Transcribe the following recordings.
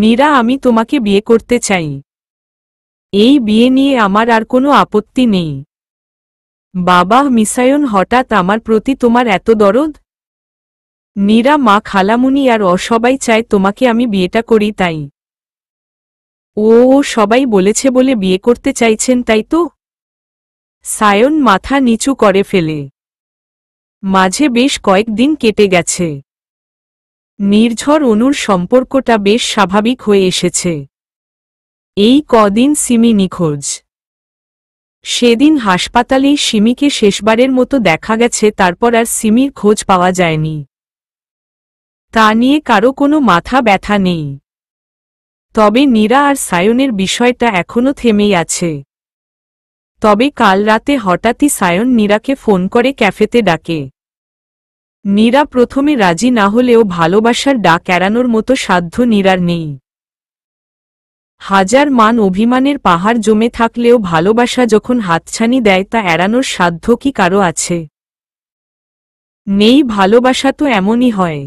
মীরা আমি তোমাকে বিয়ে করতে চাই এই বিয়ে নিয়ে আমার আর কোনো আপত্তি নেই বাবা মিসায়ন হঠাৎ আমার প্রতি তোমার এত দরদ মীরা মা খালামুনি আর অসবাই চায় তোমাকে আমি বিয়েটা করি তাই ও সবাই বলেছে বলে বিয়ে করতে চাইছেন তাই তো সায়ন মাথা নিচু করে ফেলে মাঝে বেশ কয়েকদিন কেটে গেছে নির্ঝর অনুর সম্পর্কটা বেশ স্বাভাবিক হয়ে এসেছে এই কদিন সিমি নিখোঁজ সেদিন হাসপাতালেই সিমিকে শেষবারের মতো দেখা গেছে তারপর আর সিমির খোঁজ পাওয়া যায়নি তা নিয়ে কারো কোনো মাথা ব্যথা নেই তবে নীরা আর সায়নের বিষয়টা এখনও থেমেই আছে তবে কাল রাতে হঠাৎই সায়ন নীরাকে ফোন করে ক্যাফেতে ডাকে নীরা প্রথমে রাজি না হলেও ভালোবাসার ডাক এড়ানোর মতো সাধ্য নীরার নেই হাজার মান অভিমানের পাহাড় জমে থাকলেও ভালোবাসা যখন হাতছানি দেয় তা এড়ানোর সাধ্য কি কারো আছে নেই ভালোবাসা তো এমনই হয়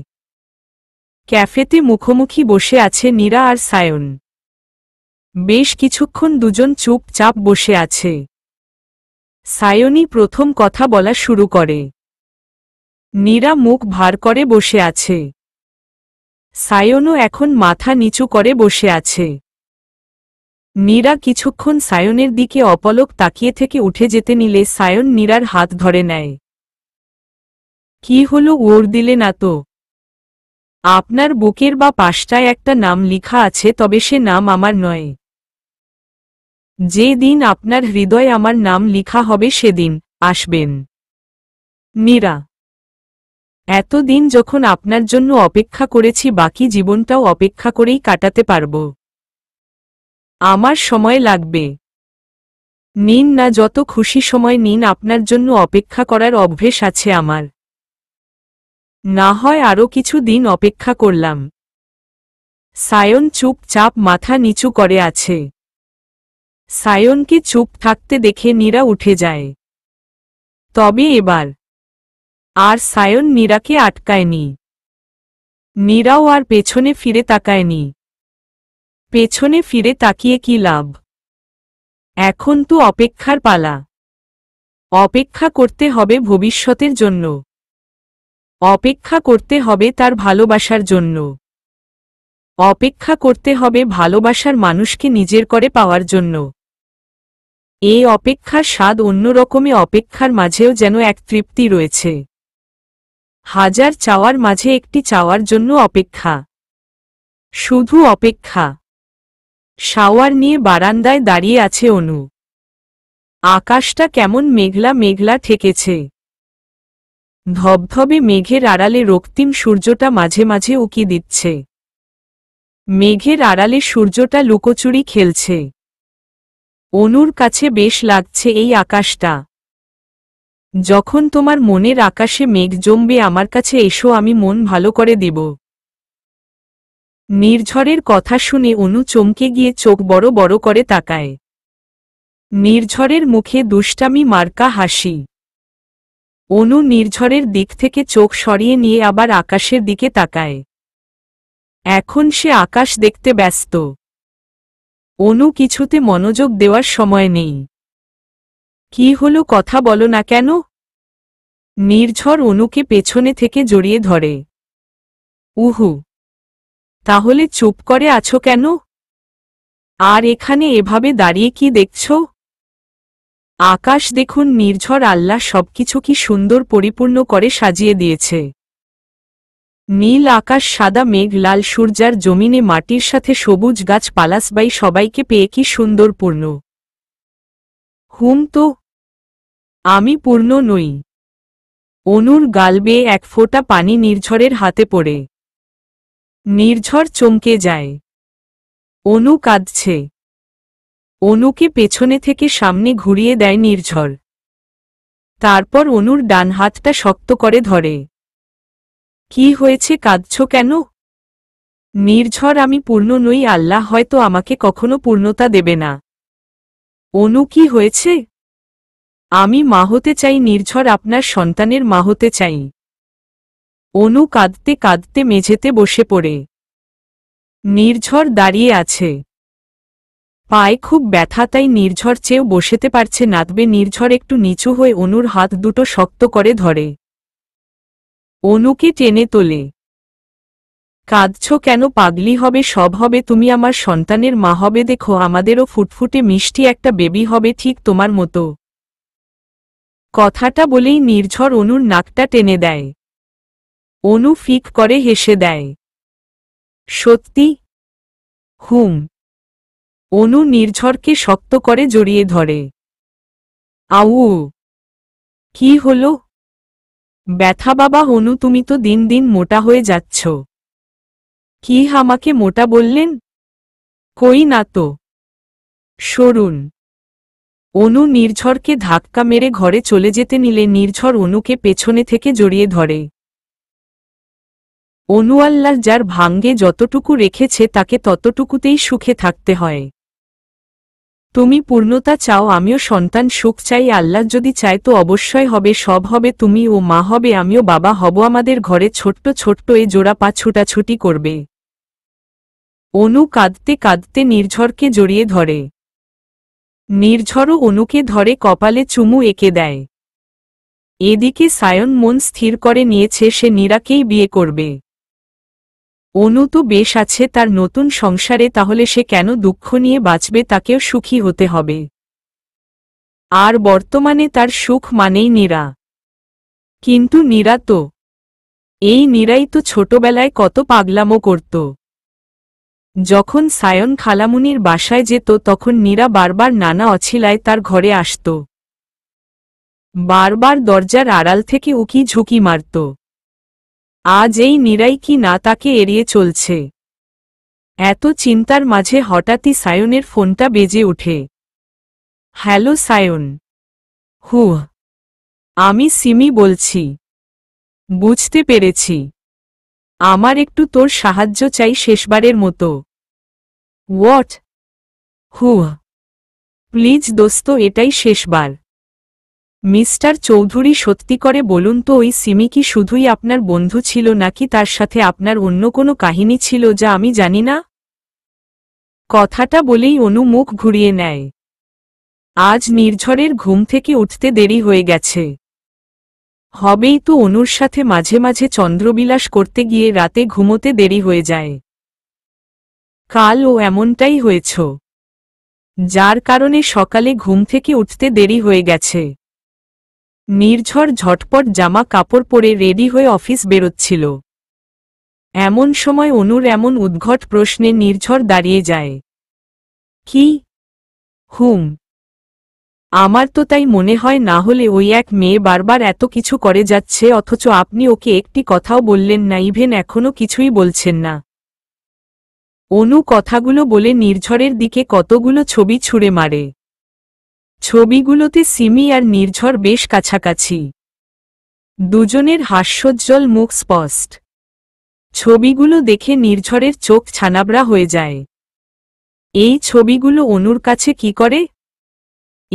ক্যাফেতে মুখোমুখি বসে আছে নীরা আর সায়ন বেশ কিছুক্ষণ দুজন চুপচাপ বসে আছে সায়নই প্রথম কথা বলা শুরু করে নীরা মুখ ভার করে বসে আছে সায়নও এখন মাথা নিচু করে বসে আছে নীরা কিছুক্ষণ সায়নের দিকে অপলক তাকিয়ে থেকে উঠে যেতে নিলে সায়ন নীরার হাত ধরে নেয় কি হলো ওর দিলে না তো আপনার বুকের বা পাশটায় একটা নাম লিখা আছে তবে সে নাম আমার নয় যে দিন আপনার হৃদয়ে আমার নাম লিখা হবে সেদিন আসবেন নীরা এতদিন যখন আপনার জন্য অপেক্ষা করেছি বাকি জীবনটাও অপেক্ষা করেই কাটাতে পারব আমার সময় লাগবে নিন না যত খুশি সময় নিন আপনার জন্য অপেক্ষা করার অভ্যেস আছে আমার না হয় আরও কিছু দিন অপেক্ষা করলাম সায়ন চুপচাপ মাথা নিচু করে আছে সায়নকে চুপ থাকতে দেখে নীরা উঠে যায় তবে এবার আর সায়ন নীরাকে আটকায়নি নীরাও আর পেছনে ফিরে তাকায়নি পেছনে ফিরে তাকিয়ে কি লাভ এখন তো অপেক্ষার পালা অপেক্ষা করতে হবে ভবিষ্যতের জন্য অপেক্ষা করতে হবে তার ভালোবাসার জন্য অপেক্ষা করতে হবে ভালোবাসার মানুষকে নিজের করে পাওয়ার জন্য এই অপেক্ষার স্বাদ অন্যরকমে অপেক্ষার মাঝেও যেন এক তৃপ্তি রয়েছে হাজার চাওয়ার মাঝে একটি চাওয়ার জন্য অপেক্ষা শুধু অপেক্ষা শাওয়ার নিয়ে বারান্দায় দাঁড়িয়ে আছে অনু আকাশটা কেমন মেঘলা মেঘলা ঠেকেছে ধবধবে মেঘের আড়ালে রক্তিম সূর্যটা মাঝে মাঝে উকি দিচ্ছে মেঘের আড়ালে সূর্যটা লুকোচুরি খেলছে অনুর কাছে বেশ লাগছে এই আকাশটা যখন তোমার মনের আকাশে মেঘ জমবে আমার কাছে এসো আমি মন ভালো করে দেব নির্ঝরের কথা শুনে অনু চমকে গিয়ে চোখ বড় বড় করে তাকায় নির্ঝরের মুখে দুষ্টামি মার্কা হাসি অনু নির্ঝরের দিক থেকে চোখ সরিয়ে নিয়ে আবার আকাশের দিকে তাকায় এখন সে আকাশ দেখতে ব্যস্ত অনু কিছুতে মনোযোগ দেওয়ার সময় নেই কি হলো কথা বলো না কেন নির্ঝর অনুকে পেছনে থেকে জড়িয়ে ধরে উহু তাহলে চুপ করে আছো কেন আর এখানে এভাবে দাঁড়িয়ে কি দেখছ আকাশ দেখুন নির্ঝর আল্লাহ সবকিছু কি সুন্দর পরিপূর্ণ করে সাজিয়ে দিয়েছে নীল আকাশ সাদা মেঘ লাল সূর্যার জমিনে মাটির সাথে সবুজ গাছ পালাসবাই সবাইকে পেয়ে কি সুন্দরপূর্ণ হুম তো আমি পূর্ণ নই অনুর গাল বেয়ে এক ফোঁটা পানি নির্ঝরের হাতে পড়ে নির্ঝর চমকে যায় অনু কাঁদছে অনুকে পেছনে থেকে সামনে ঘুরিয়ে দেয় নির্ঝর তারপর অনুর ডান হাতটা শক্ত করে ধরে কি হয়েছে কাঁদছ কেন নির্ঝর আমি পূর্ণ নই আল্লাহ হয়তো আমাকে কখনো পূর্ণতা দেবে না অনু কি হয়েছে আমি মা হতে চাই নির্ঝর আপনার সন্তানের মা হতে চাই অনু কাঁদতে কাঁদতে মেঝেতে বসে পড়ে নির্ঝর দাঁড়িয়ে আছে পায়ে খুব ব্যথা তাই নির্ঝর চেয়েও বসেতে পারছে নাতবে নির্ঝর একটু নিচু হয়ে অনুর হাত দুটো শক্ত করে ধরে অনুকে টেনে তোলে কাঁদছ কেন পাগলি হবে সব হবে তুমি আমার সন্তানের মা হবে দেখো আমাদেরও ফুটফুটে মিষ্টি একটা বেবি হবে ঠিক তোমার মতো কথাটা বলেই নির্ঝর অনুর নাকটা টেনে দেয় অনু ফিক করে হেসে দেয় সত্যি হুম অনু নির্ঝরকে শক্ত করে জড়িয়ে ধরে আউ কি হল ব্যথা বাবা অনু তুমি তো দিন দিন মোটা হয়ে যাচ্ছ কি আমাকে মোটা বললেন কই না তো সরুন অনু নির্ঝরকে ধাক্কা মেরে ঘরে চলে যেতে নিলে নির্ঝর অনুকে পেছনে থেকে জড়িয়ে ধরে অনু আল্লাহ যার ভাঙ্গে যতটুকু রেখেছে তাকে ততটুকুতেই সুখে থাকতে হয় তুমি পূর্ণতা চাও আমিও সন্তান সুখ চাই আল্লাহ যদি চায় তো অবশ্যই হবে সব হবে তুমি ও মা হবে আমিও বাবা হব আমাদের ঘরে ছোট্ট ছোট্ট এ জোড়া পা ছুটাছুটি করবে অনু কাঁদতে কাঁদতে নির্ঝরকে জড়িয়ে ধরে নির্ঝরও অনুকে ধরে কপালে চুমু এঁকে দেয় এদিকে সায়ন মন স্থির করে নিয়েছে সে নীরাকেই বিয়ে করবে অনু তো বেশ আছে তার নতুন সংসারে তাহলে সে কেন দুঃখ নিয়ে বাঁচবে তাকেও সুখী হতে হবে আর বর্তমানে তার সুখ মানেই নীরা কিন্তু নীরা তো এই নীরাই তো ছোটবেলায় কত পাগলামো করত যখন সায়ন খালামুনির বাসায় যেত তখন নীরা বারবার নানা অছিলায় তার ঘরে আসত বারবার দরজার আড়াল থেকে উকি ঝুঁকি মারত আজ এই নীরাই কি না তাকে এড়িয়ে চলছে এত চিন্তার মাঝে হঠাৎই সায়নের ফোনটা বেজে ওঠে হ্যালো সায়ন হু আমি সিমি বলছি বুঝতে পেরেছি আমার একটু তোর সাহায্য চাই শেষবারের মতো হোয়াট হু প্লিজ দোস্ত এটাই শেষবার মিস্টার চৌধুরী সত্যি করে বলুন তো ওই সিমি কি শুধুই আপনার বন্ধু ছিল নাকি তার সাথে আপনার অন্য কোনো কাহিনী ছিল যা আমি জানি না কথাটা বলেই অনু মুখ ঘুরিয়ে নেয় আজ নির্ঝরের ঘুম থেকে উঠতে দেরি হয়ে গেছে হবেই তো অনুর সাথে মাঝে মাঝে চন্দ্রবিলাস করতে গিয়ে রাতে ঘুমোতে দেরি হয়ে যায় কাল ও এমনটাই হয়েছ যার কারণে সকালে ঘুম থেকে উঠতে দেরি হয়ে গেছে নির্ঝর ঝটপট জামা কাপড় পরে রেডি হয়ে অফিস বেরোচ্ছিল এমন সময় অনুর এমন উদ্ঘট প্রশ্নে নির্ঝর দাঁড়িয়ে যায় কি হুম আমার তো তাই মনে হয় না হলে ওই এক মেয়ে বারবার এত কিছু করে যাচ্ছে অথচ আপনি ওকে একটি কথাও বললেন না ইভেন এখনও কিছুই বলছেন না অনু কথাগুলো বলে নির্ঝরের দিকে কতগুলো ছবি ছুঁড়ে মারে ছবিগুলোতে সিমি আর নির্ঝর বেশ কাছাকাছি দুজনের হাস্যোজ্জ্বল মুখ স্পষ্ট ছবিগুলো দেখে নির্ঝরের চোখ ছানাবড়া হয়ে যায় এই ছবিগুলো অনুর কাছে কি করে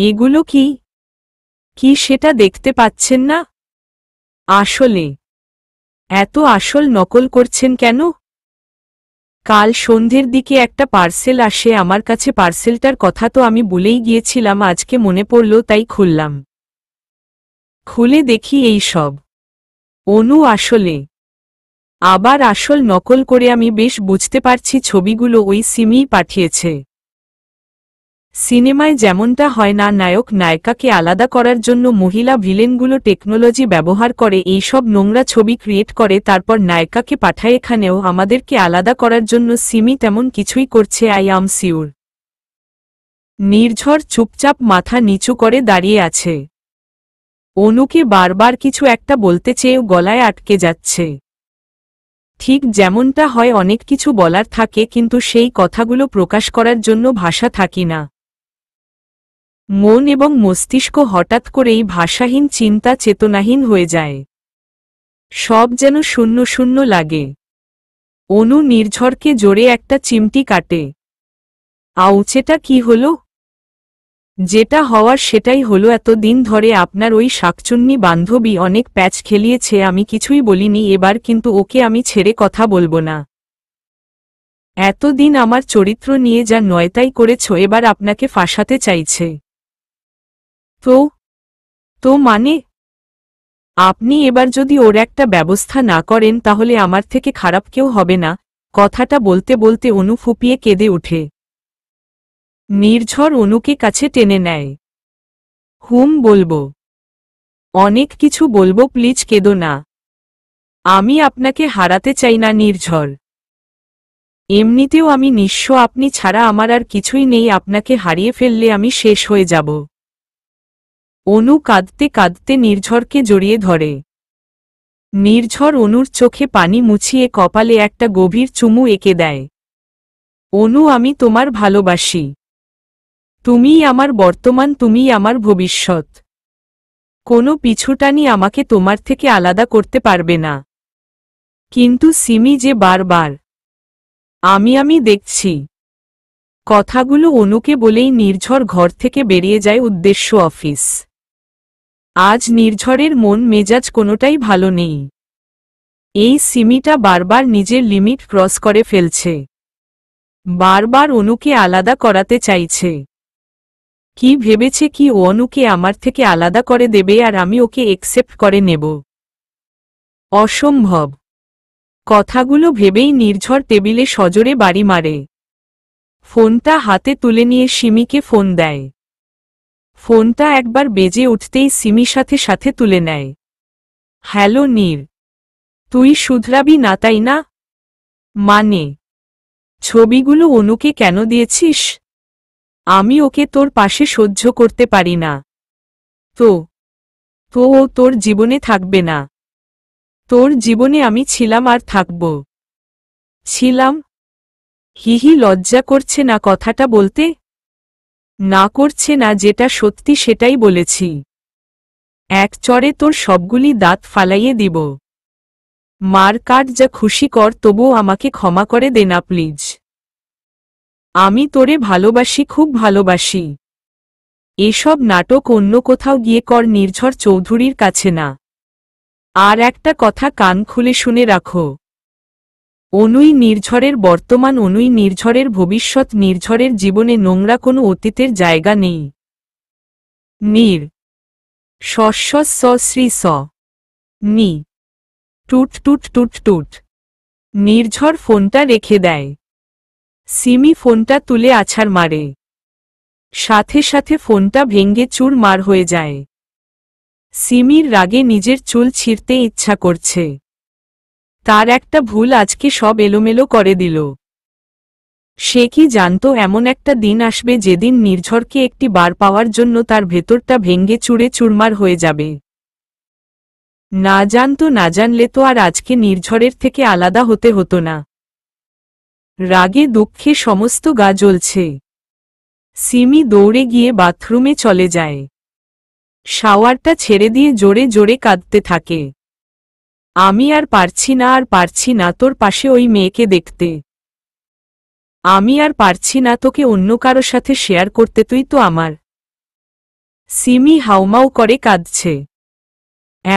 এগুলো কি কি সেটা দেখতে পাচ্ছেন না আসলে এত আসল নকল করছেন কেন কাল সন্ধ্যের দিকে একটা পার্সেল আসে আমার কাছে পার্সেলটার কথা তো আমি বলেই গিয়েছিলাম আজকে মনে পড়ল তাই খুললাম খুলে দেখি এই সব অনু আসলে আবার আসল নকল করে আমি বেশ বুঝতে পারছি ছবিগুলো ওই সিমই পাঠিয়েছে সিনেমায় যেমনটা হয় না নায়ক নায়িকাকে আলাদা করার জন্য মহিলা ভিলেনগুলো টেকনোলজি ব্যবহার করে এইসব নোংরা ছবি ক্রিয়েট করে তারপর নায়িকাকে পাঠায় এখানেও আমাদেরকে আলাদা করার জন্য সিমি তেমন কিছুই করছে আই আম সিউর নির্ঝর চুপচাপ মাথা নিচু করে দাঁড়িয়ে আছে অনুকে বারবার কিছু একটা বলতে চেয়েও গলায় আটকে যাচ্ছে ঠিক যেমনটা হয় অনেক কিছু বলার থাকে কিন্তু সেই কথাগুলো প্রকাশ করার জন্য ভাষা থাকি না মন এবং মস্তিষ্ক হঠাৎ করেই ভাষাহীন চিন্তা চেতনাহীন হয়ে যায় সব যেন শূন্য শূন্য লাগে অনু নির্ঝরকে জোরে একটা চিমটি কাটে আউচেটা কি হল যেটা হওয়ার সেটাই হলো এতদিন ধরে আপনার ওই শাকচুন্নি বান্ধবী অনেক প্যাচ খেলিয়েছে আমি কিছুই বলিনি এবার কিন্তু ওকে আমি ছেড়ে কথা বলবো না এতদিন আমার চরিত্র নিয়ে যা নয়তাই করেছ এবার আপনাকে ফাঁসাতে চাইছে তো তো মানে আপনি এবার যদি ওর একটা ব্যবস্থা না করেন তাহলে আমার থেকে খারাপ কেউ হবে না কথাটা বলতে বলতে অনু ফুপিয়ে কেঁদে ওঠে নির্ঝর অনুকে কাছে টেনে নেয় হুম বলবো অনেক কিছু বলবো প্লিজ কেঁদো না আমি আপনাকে হারাতে চাই না নির্ঝর এমনিতেও আমি নিঃস্ব আপনি ছাড়া আমার আর কিছুই নেই আপনাকে হারিয়ে ফেললে আমি শেষ হয়ে যাব অনু কাঁদতে কাঁদতে নির্ঝরকে জড়িয়ে ধরে নির্ঝর অনুর চোখে পানি মুছিয়ে কপালে একটা গভীর চুমু এঁকে দেয় অনু আমি তোমার ভালোবাসি তুমিই আমার বর্তমান তুমিই আমার ভবিষ্যৎ কোনো পিছুটানি আমাকে তোমার থেকে আলাদা করতে পারবে না কিন্তু সিমি যে বারবার আমি আমি দেখছি কথাগুলো অনুকে বলেই নির্ঝর ঘর থেকে বেরিয়ে যায় উদ্দেশ্য অফিস আজ নির্ঝরের মন মেজাজ কোনোটাই ভালো নেই এই সিমিটা বারবার নিজের লিমিট ক্রস করে ফেলছে বারবার অনুকে আলাদা করাতে চাইছে কি ভেবেছে কি ও অনুকে আমার থেকে আলাদা করে দেবে আর আমি ওকে একসেপ্ট করে নেব অসম্ভব কথাগুলো ভেবেই নির্ঝর টেবিলে সজরে বাড়ি মারে ফোনটা হাতে তুলে নিয়ে সিমিকে ফোন দেয় ফোনটা একবার বেজে উঠতেই সিমি সাথে সাথে তুলে নেয় হ্যালো নীর তুই শুধরাবি না তাই না মানে ছবিগুলো অনুকে কেন দিয়েছিস আমি ওকে তোর পাশে সহ্য করতে পারি না তো তো ও তোর জীবনে থাকবে না তোর জীবনে আমি ছিলাম আর থাকব ছিলাম হিহি লজ্জা করছে না কথাটা বলতে না করছে না যেটা সত্যি সেটাই বলেছি এক চরে তোর সবগুলি দাঁত ফালাইয়ে দিব মার কাট যা খুশি কর তবুও আমাকে ক্ষমা করে দে না প্লিজ আমি তোরে ভালোবাসি খুব ভালোবাসি এসব নাটক অন্য কোথাও গিয়ে কর নির্ঝর চৌধুরীর কাছে না আর একটা কথা কান খুলে শুনে রাখো অনুই নির্ঝরের বর্তমান অনুই নির্ঝরের ভবিষ্যৎ নির্ঝরের জীবনে নোংরা কোনো অতীতের জায়গা নেই নির শস্য স শ্রী স নি টুট টুট টুট টুট নির্ঝর ফোনটা রেখে দেয় সিমি ফোনটা তুলে আছাড় মারে সাথে সাথে ফোনটা ভেঙ্গে চুর মার হয়ে যায় সিমির রাগে নিজের চুল ছিঁড়তে ইচ্ছা করছে তার একটা ভুল আজকে সব এলোমেলো করে দিল সে কি জানত এমন একটা দিন আসবে যেদিন নির্ঝরকে একটি বার পাওয়ার জন্য তার ভেতরটা ভেঙ্গে চুড়ে চুরমার হয়ে যাবে না জানত না জানলে তো আর আজকে নির্ঝরের থেকে আলাদা হতে হতো না রাগে দুঃখে সমস্ত গা জ্বলছে সিমি দৌড়ে গিয়ে বাথরুমে চলে যায় শাওয়ারটা ছেড়ে দিয়ে জোরে জোরে কাঁদতে থাকে আমি আর পারছি না আর পারছি না তোর পাশে ওই মেয়েকে দেখতে আমি আর পারছি না তোকে অন্য কারো সাথে শেয়ার করতে তুই তো আমার সিমি হাউমাউ করে কাঁদছে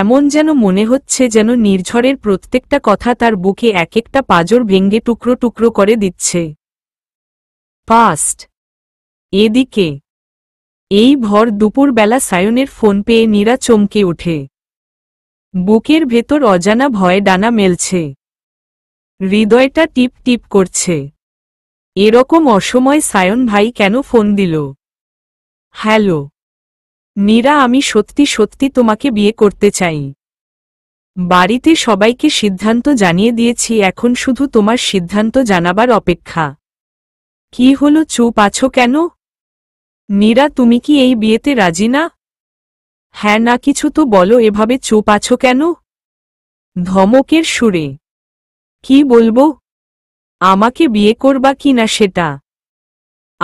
এমন যেন মনে হচ্ছে যেন নির্ঝরের প্রত্যেকটা কথা তার বুকে এক একটা পাজর ভেঙ্গে টুকরো টুকরো করে দিচ্ছে পাস্ট এদিকে এই ভর দুপুরবেলা সায়নের ফোন পেয়ে নীরা চমকে ওঠে বুকের ভেতর অজানা ভয়ে ডানা মেলছে হৃদয়টা টিপ টিপ করছে এরকম অসময় সায়ন ভাই কেন ফোন দিল হ্যালো নীরা আমি সত্যি সত্যি তোমাকে বিয়ে করতে চাই বাড়িতে সবাইকে সিদ্ধান্ত জানিয়ে দিয়েছি এখন শুধু তোমার সিদ্ধান্ত জানাবার অপেক্ষা কি হলো চুপ আছো কেন নীরা তুমি কি এই বিয়েতে রাজি না হ্যাঁ না কিছু তো বলো এভাবে চুপ আছো কেন ধমকের সুরে কি বলবো আমাকে বিয়ে করবা কি না সেটা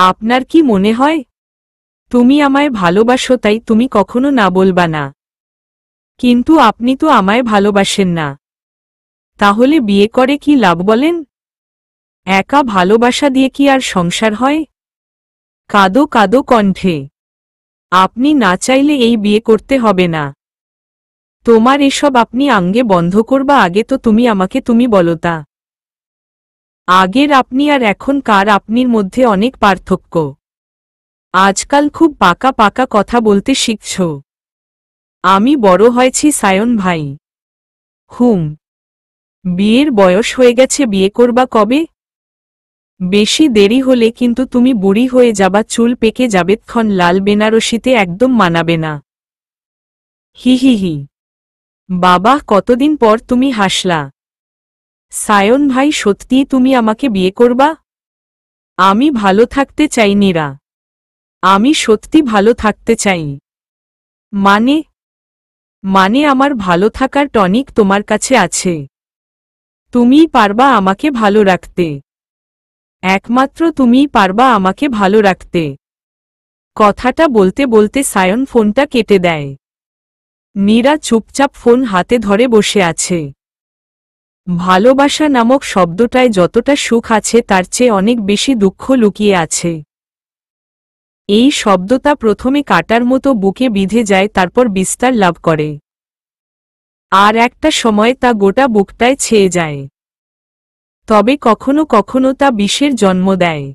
আপনার কি মনে হয় তুমি আমায় ভালোবাসো তাই তুমি কখনো না বলবা না কিন্তু আপনি তো আমায় ভালোবাসেন না তাহলে বিয়ে করে কি লাভ বলেন একা ভালোবাসা দিয়ে কি আর সংসার হয় কাদো কাদো কণ্ঠে আপনি না চাইলে এই বিয়ে করতে হবে না তোমার এসব আপনি আঙ্গে বন্ধ করবা আগে তো তুমি আমাকে তুমি বলতা আগের আপনি আর এখন কার আপনির মধ্যে অনেক পার্থক্য আজকাল খুব পাকা পাকা কথা বলতে শিখছ আমি বড় হয়েছি সায়ন ভাই হুম বিয়ের বয়স হয়ে গেছে বিয়ে করবা কবে বেশি দেরি হলে কিন্তু তুমি বুড়ি হয়ে যাবা চুল পেকে যাবেক্ষণ লাল বেনারসিতে একদম মানাবে না হি হি হি বাবা কতদিন পর তুমি হাসলা সায়ন ভাই সত্যিই তুমি আমাকে বিয়ে করবা আমি ভালো থাকতে চাই নিরা আমি সত্যি ভালো থাকতে চাই মানে মানে আমার ভালো থাকার টনিক তোমার কাছে আছে তুমিই পারবা আমাকে ভালো রাখতে একমাত্র তুমিই পারবা আমাকে ভালো রাখতে কথাটা বলতে বলতে সায়ন ফোনটা কেটে দেয় মীরা চুপচাপ ফোন হাতে ধরে বসে আছে ভালোবাসা নামক শব্দটায় যতটা সুখ আছে তার চেয়ে অনেক বেশি দুঃখ লুকিয়ে আছে এই শব্দটা প্রথমে কাটার মতো বুকে বিঁধে যায় তারপর বিস্তার লাভ করে আর একটা সময় তা গোটা বুকটায় ছেয়ে যায় তবে কখনো কখনো তা বিষের জন্ম দেয়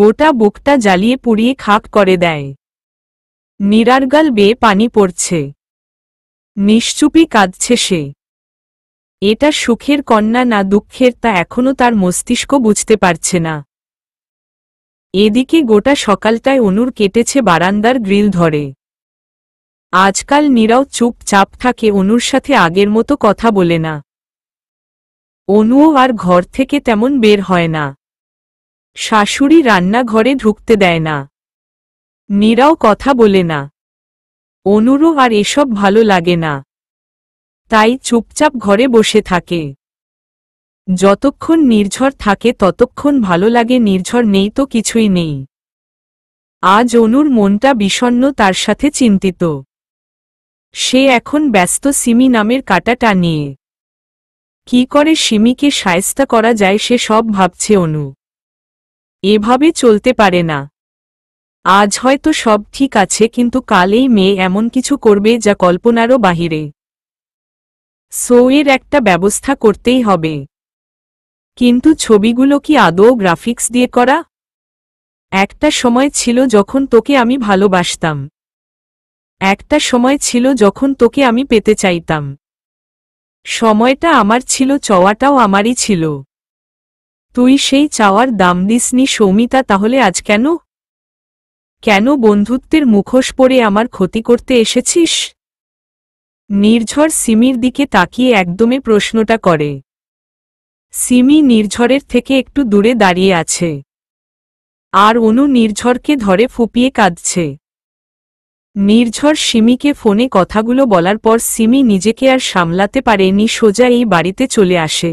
গোটা বুকটা জ্বালিয়ে পুড়িয়ে খাপ করে দেয় নিরারগাল বেয়ে পানি পড়ছে নিশ্চুপি কাঁদছে সে এটা সুখের কন্যা না দুঃখের তা এখনও তার মস্তিষ্ক বুঝতে পারছে না এদিকে গোটা সকালটায় অনুর কেটেছে বারান্দার গ্রিল ধরে আজকাল নীরাও চুপচাপ থাকে অনুর সাথে আগের মতো কথা বলে না অনুও আর ঘর থেকে তেমন বের হয় না শাশুড়ি রান্নাঘরে ঢুকতে দেয় না নীরাও কথা বলে না অনুরও আর এসব ভালো লাগে না তাই চুপচাপ ঘরে বসে থাকে যতক্ষণ নির্ঝর থাকে ততক্ষণ ভালো লাগে নির্ঝর নেই তো কিছুই নেই আজ অনুর মনটা বিষণ্ন তার সাথে চিন্তিত সে এখন ব্যস্ত সিমি নামের কাটাটা নিয়ে কি করে সিমিকে সায়স্তা করা যায় সে সব ভাবছে অনু এভাবে চলতে পারে না আজ হয়তো সব ঠিক আছে কিন্তু কালেই মেয়ে এমন কিছু করবে যা কল্পনারও বাহিরে সো এর একটা ব্যবস্থা করতেই হবে কিন্তু ছবিগুলো কি আদৌ গ্রাফিক্স দিয়ে করা একটা সময় ছিল যখন তোকে আমি ভালোবাসতাম একটা সময় ছিল যখন তোকে আমি পেতে চাইতাম সময়টা আমার ছিল চাওয়াটাও আমারই ছিল তুই সেই চাওয়ার দাম দিসনি সৌমিতা তাহলে আজ কেন কেন বন্ধুত্বের মুখোশ পরে আমার ক্ষতি করতে এসেছিস নির্ঝর সিমির দিকে তাকিয়ে একদমে প্রশ্নটা করে সিমি নির্ঝরের থেকে একটু দূরে দাঁড়িয়ে আছে আর অনু নির্ঝরকে ধরে ফুপিয়ে কাঁদছে নির্ঝর সিমিকে ফোনে কথাগুলো বলার পর সিমি নিজেকে আর সামলাতে পারেনি সোজা এই বাড়িতে চলে আসে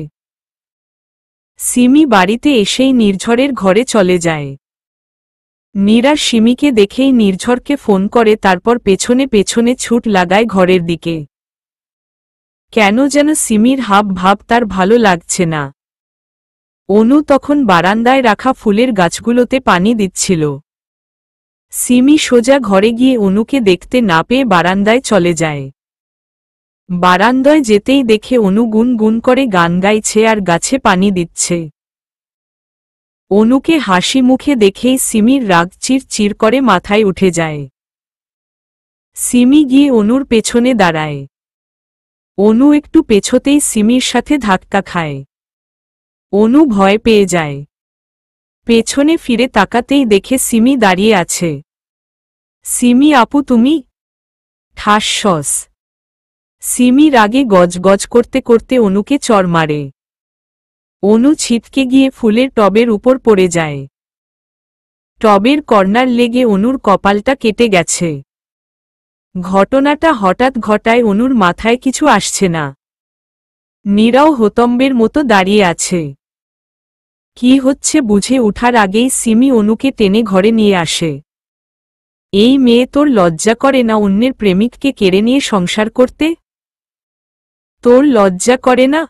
সিমি বাড়িতে এসেই নির্ঝরের ঘরে চলে যায় মীরা সিমিকে দেখেই নির্ঝরকে ফোন করে তারপর পেছনে পেছনে ছুট লাগায় ঘরের দিকে কেন যেন সিমির হাব ভাব তার ভালো লাগছে না অনু তখন বারান্দায় রাখা ফুলের গাছগুলোতে পানি দিচ্ছিল সিমি সোজা ঘরে গিয়ে অনুকে দেখতে না পেয়ে বারান্দায় চলে যায় বারান্দায় যেতেই দেখে অনু গুন গুন করে গান গাইছে আর গাছে পানি দিচ্ছে অনুকে হাসি মুখে দেখেই সিমির রাগ চির চির করে মাথায় উঠে যায় সিমি গিয়ে অনুর পেছনে দাঁড়ায় অনু একটু পেছোতেই সিমির সাথে ধাক্কা খায় অনু ভয় পেয়ে যায় পেছনে ফিরে তাকাতেই দেখে সিমি দাঁড়িয়ে আছে সিমি আপু তুমি ঠাসস সিমি রাগে গজগজ করতে করতে অনুকে চর মারে অনু ছিটকে গিয়ে ফুলের টবের উপর পড়ে যায় টবের কর্নার লেগে অনুর কপালটা কেটে গেছে ঘটনাটা হঠাৎ ঘটায় অনুর মাথায় কিছু আসছে না নীরাও হোতম্বের মতো দাঁড়িয়ে আছে কি হচ্ছে বুঝে ওঠার আগেই সিমি অনুকে টেনে ঘরে নিয়ে আসে এই মেয়ে তোর লজ্জা করে না অন্যের প্রেমিককে কেড়ে নিয়ে সংসার করতে তোর লজ্জা করে না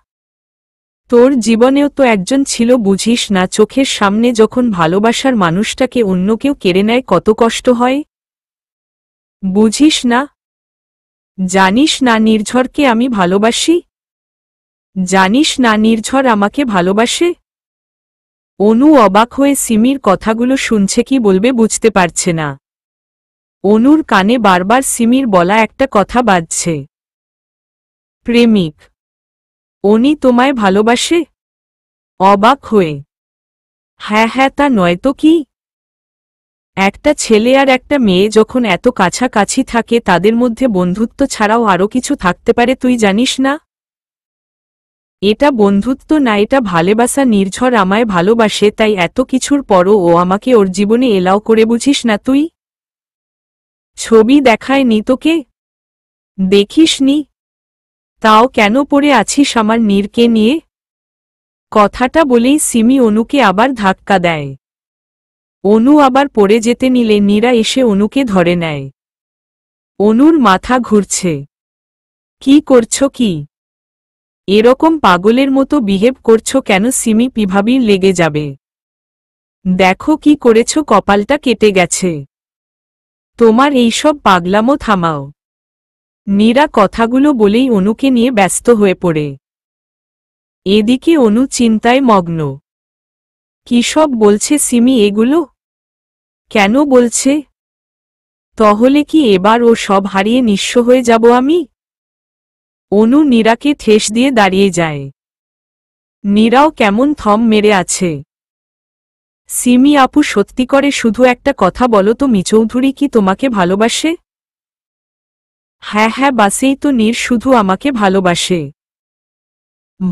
তোর জীবনেও তো একজন ছিল বুঝিস না চোখের সামনে যখন ভালোবাসার মানুষটাকে অন্য কেউ কেড়ে নেয় কত কষ্ট হয় বুঝিস না জানিস না নির্ঝরকে আমি ভালোবাসি জানিস না নির্ঝর আমাকে ভালোবাসে অনু অবাক হয়ে সিমির কথাগুলো শুনছে কি বলবে বুঝতে পারছে না অনুর কানে বারবার সিমির বলা একটা কথা বাজছে প্রেমিক অনি তোমায় ভালোবাসে অবাক হয়ে হ্যাঁ হ্যাঁ তা নয় তো কি একটা ছেলে আর একটা মেয়ে যখন এত কাছাকাছি থাকে তাদের মধ্যে বন্ধুত্ব ছাড়াও আরও কিছু থাকতে পারে তুই জানিস না এটা বন্ধুত্ব না এটা ভালেবাসা নির্ঝর আমায় ভালোবাসে তাই এত কিছুর পরও ও আমাকে ওর জীবনে এলাও করে বুঝিস না তুই ছবি দেখায় নি তোকে দেখিস নি তাও কেন পড়ে আছিস আমার নীরকে নিয়ে কথাটা বলেই সিমি অনুকে আবার ধাক্কা দেয় অনু আবার পড়ে যেতে নিলে নীরা এসে অনুকে ধরে নেয় অনুর মাথা ঘুরছে কি করছ কি এরকম পাগলের মতো বিহেভ করছো কেন সিমি পিভাবি লেগে যাবে দেখো কি করেছ কপালটা কেটে গেছে তোমার এইসব পাগলামো থামাও নীরা কথাগুলো বলেই অনুকে নিয়ে ব্যস্ত হয়ে পড়ে এদিকে অনু চিন্তায় মগ্ন কি সব বলছে সিমি এগুলো কেন বলছে তহলে কি এবার ও সব হারিয়ে নিঃস্ব হয়ে যাব আমি অনু নীরাকে ঠেস দিয়ে দাঁড়িয়ে যায় নীরাও কেমন থম মেরে আছে সিমি আপু সত্যি করে শুধু একটা কথা বলো তো মিচৌধুরী কি তোমাকে ভালোবাসে হ্যাঁ হ্যাঁ বাসেই তো নীর শুধু আমাকে ভালোবাসে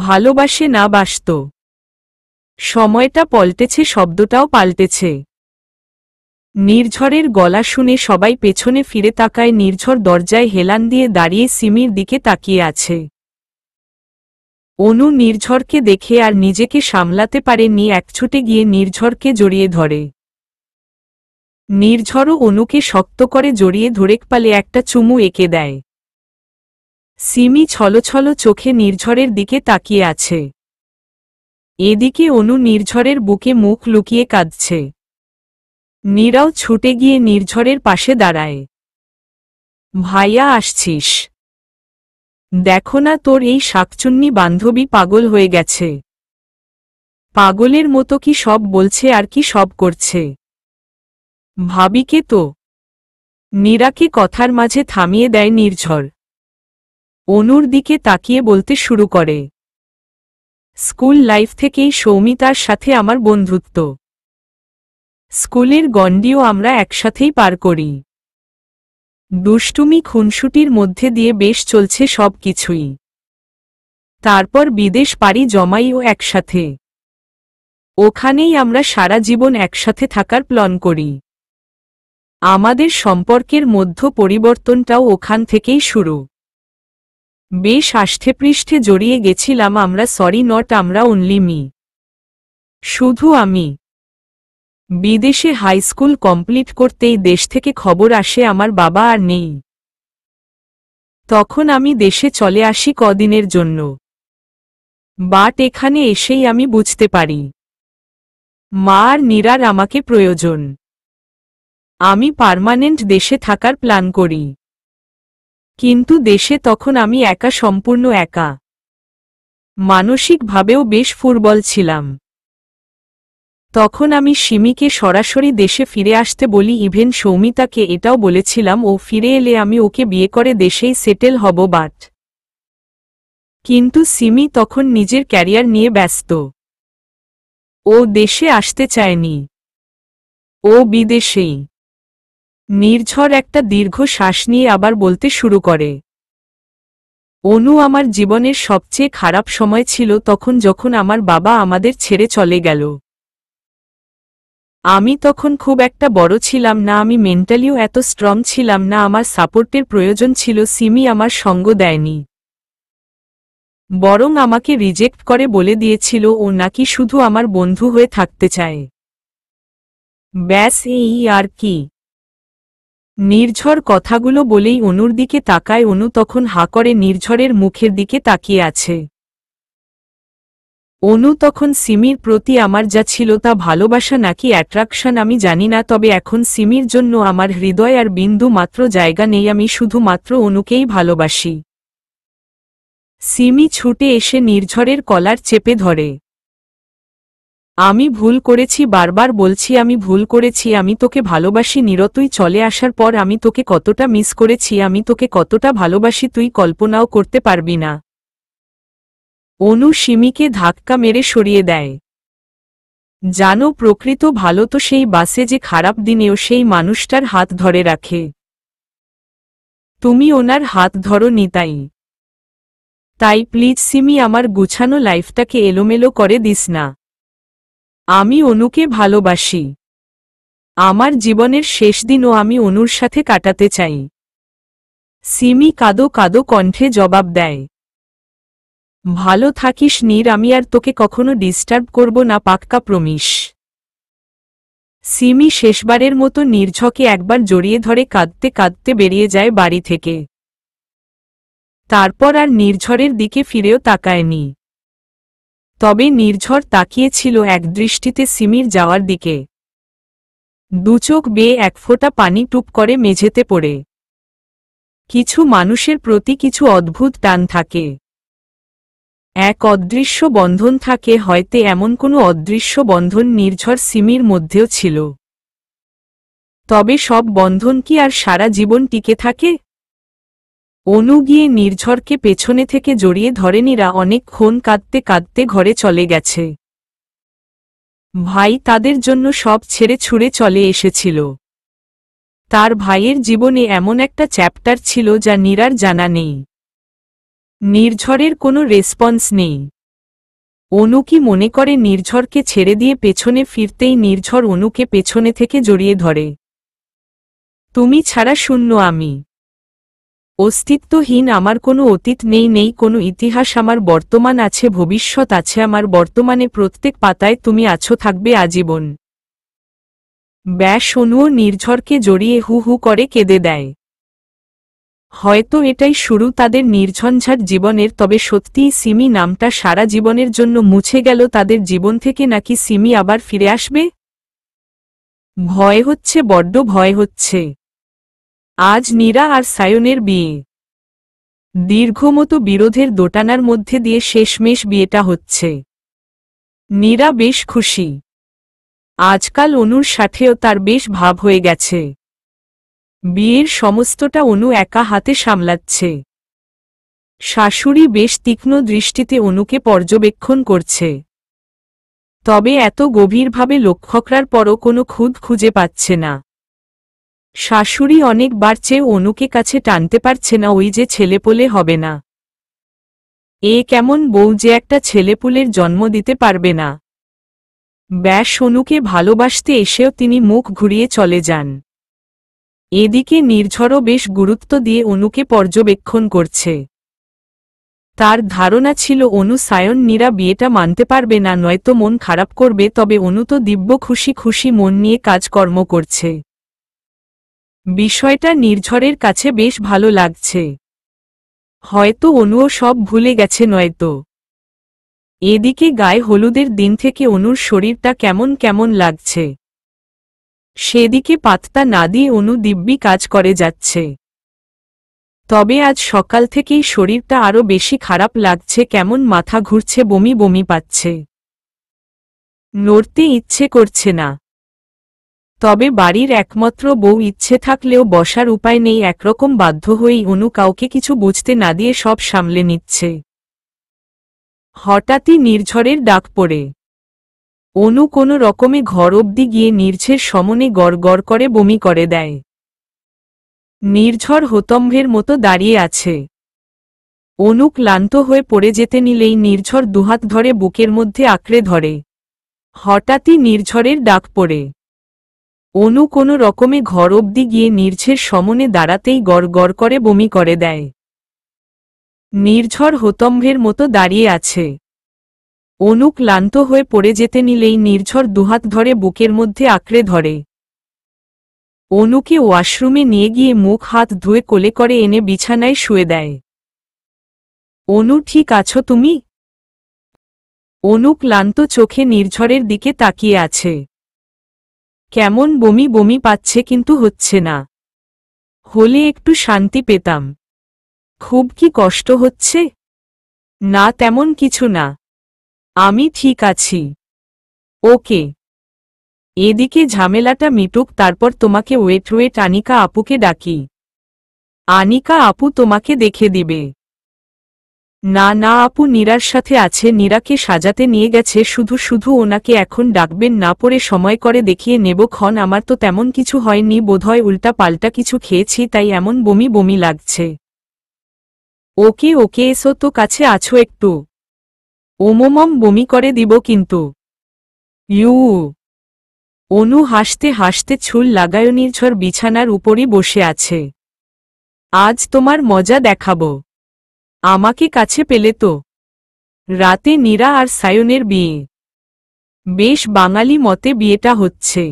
ভালোবাসে না বাসত সময়টা পল্টেছে শব্দটাও পাল্টেছে নির্ঝরের গলা শুনে সবাই পেছনে ফিরে তাকায় নির্ঝর দরজায় হেলান দিয়ে দাঁড়িয়ে সিমির দিকে তাকিয়ে আছে অনু নির্ঝরকে দেখে আর নিজেকে সামলাতে পারেনি একছুটে গিয়ে নির্ঝরকে জড়িয়ে ধরে নির্ঝরও অনুকে শক্ত করে জড়িয়ে ধরেকপালে একটা চুমু এঁকে দেয় সিমি ছলছল চোখে নির্ঝরের দিকে তাকিয়ে আছে এদিকে অনু নির্ঝরের বুকে মুখ লুকিয়ে কাঁদছে নীরাও ছুটে গিয়ে নির্ঝরের পাশে দাঁড়ায় ভাইয়া আসছিস দেখো না তোর এই শাকচুন্নি বান্ধবী পাগল হয়ে গেছে পাগলের মতো কি সব বলছে আর কি সব করছে ভাবিকে তো নীরাকে কথার মাঝে থামিয়ে দেয় নির্ঝর অনুর দিকে তাকিয়ে বলতে শুরু করে স্কুল লাইফ থেকেই সৌমিতার সাথে আমার বন্ধুত্ব স্কুলের গণ্ডিও আমরা একসাথেই পার করি দুষ্টুমি খুনসুটির মধ্যে দিয়ে বেশ চলছে সব কিছুই তারপর বিদেশ পারি জমাইও একসাথে ওখানেই আমরা সারা জীবন একসাথে থাকার প্ল্যান করি আমাদের সম্পর্কের মধ্য পরিবর্তনটাও ওখান থেকেই শুরু বেশ আষ্ঠেপৃষ্ঠে জড়িয়ে গেছিলাম আমরা সরি নট আমরা অনলি মি শুধু আমি বিদেশে হাই স্কুল কমপ্লিট করতেই দেশ থেকে খবর আসে আমার বাবা আর নেই তখন আমি দেশে চলে আসি কদিনের জন্য বাট এখানে এসেই আমি বুঝতে পারি মা আর নীরার আমাকে প্রয়োজন আমি পার্মানেন্ট দেশে থাকার প্ল্যান করি কিন্তু দেশে তখন আমি একা সম্পূর্ণ একা মানসিকভাবেও বেশ ফুরবল ছিলাম তখন আমি সিমিকে সরাসরি দেশে ফিরে আসতে বলি ইভেন সৌমিতাকে এটাও বলেছিলাম ও ফিরে এলে আমি ওকে বিয়ে করে দেশেই সেটেল হব বাট কিন্তু সিমি তখন নিজের ক্যারিয়ার নিয়ে ব্যস্ত ও দেশে আসতে চায়নি ও বিদেশেই নির্ঝর একটা দীর্ঘ শ্বাস নিয়ে আবার বলতে শুরু করে অনু আমার জীবনের সবচেয়ে খারাপ সময় ছিল তখন যখন আমার বাবা আমাদের ছেড়ে চলে গেল আমি তখন খুব একটা বড় ছিলাম না আমি মেন্টালিও এত স্ট্রং ছিলাম না আমার সাপোর্টের প্রয়োজন ছিল সিমি আমার সঙ্গ দেয়নি বরং আমাকে রিজেক্ট করে বলে দিয়েছিল ও নাকি শুধু আমার বন্ধু হয়ে থাকতে চায় ব্যাস এই আর কি নির্ঝর কথাগুলো বলেই অনুর দিকে তাকায় অনু তখন হা করে নির্ঝরের মুখের দিকে তাকিয়ে আছে অনু তখন সিমির প্রতি আমার যা ছিল তা ভালোবাসা নাকি অ্যাট্রাকশন আমি জানি না তবে এখন সিমির জন্য আমার হৃদয় আর বিন্দু মাত্র জায়গা নেই আমি শুধুমাত্র অনুকেই ভালোবাসি সিমি ছুটে এসে নির্ঝরের কলার চেপে ধরে আমি ভুল করেছি বারবার বলছি আমি ভুল করেছি আমি তোকে ভালোবাসি নিরতুই চলে আসার পর আমি তোকে কতটা মিস করেছি আমি তোকে কতটা ভালোবাসি তুই কল্পনাও করতে পারবি না অনু সিমিকে ধাক্কা মেরে সরিয়ে দেয় জানো প্রকৃত ভালো তো সেই বাসে যে খারাপ দিনেও সেই মানুষটার হাত ধরে রাখে তুমি ওনার হাত ধরো নিতাই তাই প্লিজ সিমি আমার গুছানো লাইফটাকে এলোমেলো করে দিস না আমি অনুকে ভালোবাসি আমার জীবনের শেষ দিনও আমি অনুর সাথে কাটাতে চাই সিমি কাদো কাদো কণ্ঠে জবাব দেয় ভালো থাকিস নীর আমি আর তোকে কখনো ডিস্টার্ব করব না পাক্কা প্রমিস সিমি শেষবারের মতো নির্ঝকে একবার জড়িয়ে ধরে কাঁদতে কাঁদতে বেরিয়ে যায় বাড়ি থেকে তারপর আর নির্ঝরের দিকে ফিরেও তাকায়নি তবে নির্ঝর তাকিয়েছিল এক দৃষ্টিতে সিমির যাওয়ার দিকে দুচোখ বেয়ে এক ফোঁটা পানি টুপ করে মেঝেতে পড়ে কিছু মানুষের প্রতি কিছু অদ্ভুত টান থাকে এক অদৃশ্য বন্ধন থাকে হয়তো এমন কোনো অদৃশ্য বন্ধন নির্ঝর সিমির মধ্যেও ছিল তবে সব বন্ধন কি আর সারা জীবন টিকে থাকে অনু গিয়ে নির্ঝরকে পেছনে থেকে জড়িয়ে ধরেনিরা ক্ষণ কাঁদতে কাঁদতে ঘরে চলে গেছে ভাই তাদের জন্য সব ছেড়ে ছুড়ে চলে এসেছিল তার ভাইয়ের জীবনে এমন একটা চ্যাপ্টার ছিল যা নীরার জানা নেই নির্ঝরের কোনো রেসপন্স নেই অনু কি মনে করে নির্ঝরকে ছেড়ে দিয়ে পেছনে ফিরতেই নির্ঝর অনুকে পেছনে থেকে জড়িয়ে ধরে তুমি ছাড়া শূন্য আমি অস্তিত্বহীন আমার কোনো অতীত নেই নেই কোনো ইতিহাস আমার বর্তমান আছে ভবিষ্যৎ আছে আমার বর্তমানে প্রত্যেক পাতায় তুমি আছো থাকবে আজীবন ব্যাস অনুও নির্ঝরকে জড়িয়ে হু হু করে কেঁদে দেয় হয়তো এটাই শুরু তাদের নির্ঝঞ্ঝাট জীবনের তবে সত্যিই সিমি নামটা সারা জীবনের জন্য মুছে গেল তাদের জীবন থেকে নাকি সিমি আবার ফিরে আসবে ভয় হচ্ছে বড্ড ভয় হচ্ছে আজ নীরা আর সায়নের বিয়ে দীর্ঘমতো বিরোধের দোটানার মধ্যে দিয়ে শেষমেশ বিয়েটা হচ্ছে নীরা বেশ খুশি আজকাল অনুর সাথেও তার বেশ ভাব হয়ে গেছে বিয়ের সমস্তটা অনু একা হাতে সামলাচ্ছে শাশুড়ি বেশ তীক্ষ্ণ দৃষ্টিতে অনুকে পর্যবেক্ষণ করছে তবে এত গভীরভাবে লক্ষ্যকরার পরও কোনো খুদ খুঁজে পাচ্ছে না শাশুড়ি অনেকবার চেয়ে অনুকে কাছে টানতে পারছে না ওই যে ছেলেপোলে হবে না এ কেমন বউ যে একটা ছেলেপুলের জন্ম দিতে পারবে না ব্যাস অনুকে ভালোবাসতে এসেও তিনি মুখ ঘুরিয়ে চলে যান এদিকে নির্ঝরও বেশ গুরুত্ব দিয়ে অনুকে পর্যবেক্ষণ করছে তার ধারণা ছিল অনু সায়ন নীরা বিয়েটা মানতে পারবে না নয়তো মন খারাপ করবে তবে অনু তো দিব্য খুশি খুশি মন নিয়ে কাজকর্ম করছে বিষয়টা নির্ঝরের কাছে বেশ ভালো লাগছে হয়তো অনুও সব ভুলে গেছে নয়তো এদিকে গায়ে হলুদের দিন থেকে অনুর শরীরটা কেমন কেমন লাগছে সেদিকে পাত্তা না দিয়ে অনু দিব্যি কাজ করে যাচ্ছে তবে আজ সকাল থেকেই শরীরটা আরও বেশি খারাপ লাগছে কেমন মাথা ঘুরছে বমি বমি পাচ্ছে নড়তে ইচ্ছে করছে না তবে বাড়ির একমাত্র বউ ইচ্ছে থাকলেও বসার উপায় নেই একরকম বাধ্য হয়েই অনু কাউকে কিছু বুঝতে না দিয়ে সব সামলে নিচ্ছে হঠাৎই নির্ঝরের ডাক পড়ে অনু কোনো রকমে ঘর অব্দি গিয়ে নির্ঝের সমনে গড় করে বমি করে দেয় নির্ঝর হতম্ভের মতো দাঁড়িয়ে আছে অনু ক্লান্ত হয়ে পড়ে যেতে নিলেই নির্ঝর দুহাত ধরে বুকের মধ্যে আঁকড়ে ধরে হঠাৎই নির্ঝরের ডাক পড়ে অনু কোনো রকমে ঘর অব্দি গিয়ে নির্ঝের সমনে দাঁড়াতেই গড় করে বমি করে দেয় নির্ঝর হতম্ভের মতো দাঁড়িয়ে আছে অনু ক্লান্ত হয়ে পড়ে যেতে নিলেই নির্ঝর দুহাত ধরে বুকের মধ্যে আঁকড়ে ধরে অনুকে ওয়াশরুমে নিয়ে গিয়ে মুখ হাত ধুয়ে কোলে করে এনে বিছানায় শুয়ে দেয় অনু ঠিক আছো তুমি অনু ক্লান্ত চোখে নির্ঝরের দিকে তাকিয়ে আছে কেমন বমি বমি পাচ্ছে কিন্তু হচ্ছে না হলে একটু শান্তি পেতাম খুব কি কষ্ট হচ্ছে না তেমন কিছু না আমি ঠিক আছি ওকে এদিকে ঝামেলাটা মিটুক তারপর তোমাকে ওয়েট ওয়েট আনিকা আপুকে ডাকি আনিকা আপু তোমাকে দেখে দিবে না না আপু নীরার সাথে আছে নীরাকে সাজাতে নিয়ে গেছে শুধু শুধু ওনাকে এখন ডাকবেন না পরে সময় করে দেখিয়ে নেব ক্ষণ আমার তো তেমন কিছু হয়নি বোধহয় উল্টা পাল্টা কিছু খেয়েছি তাই এমন বমি বমি লাগছে ওকে ওকে এসো তো কাছে আছো একটু ওমমম বমি করে দিব কিন্তু ইউ অনু হাসতে হাসতে ছুল লাগায় নির্ঝর বিছানার উপরই বসে আছে আজ তোমার মজা দেখাব আমাকে কাছে পেলে তো রাতে নীরা আর সায়নের বিয়ে বেশ বাঙালি মতে বিয়েটা হচ্ছে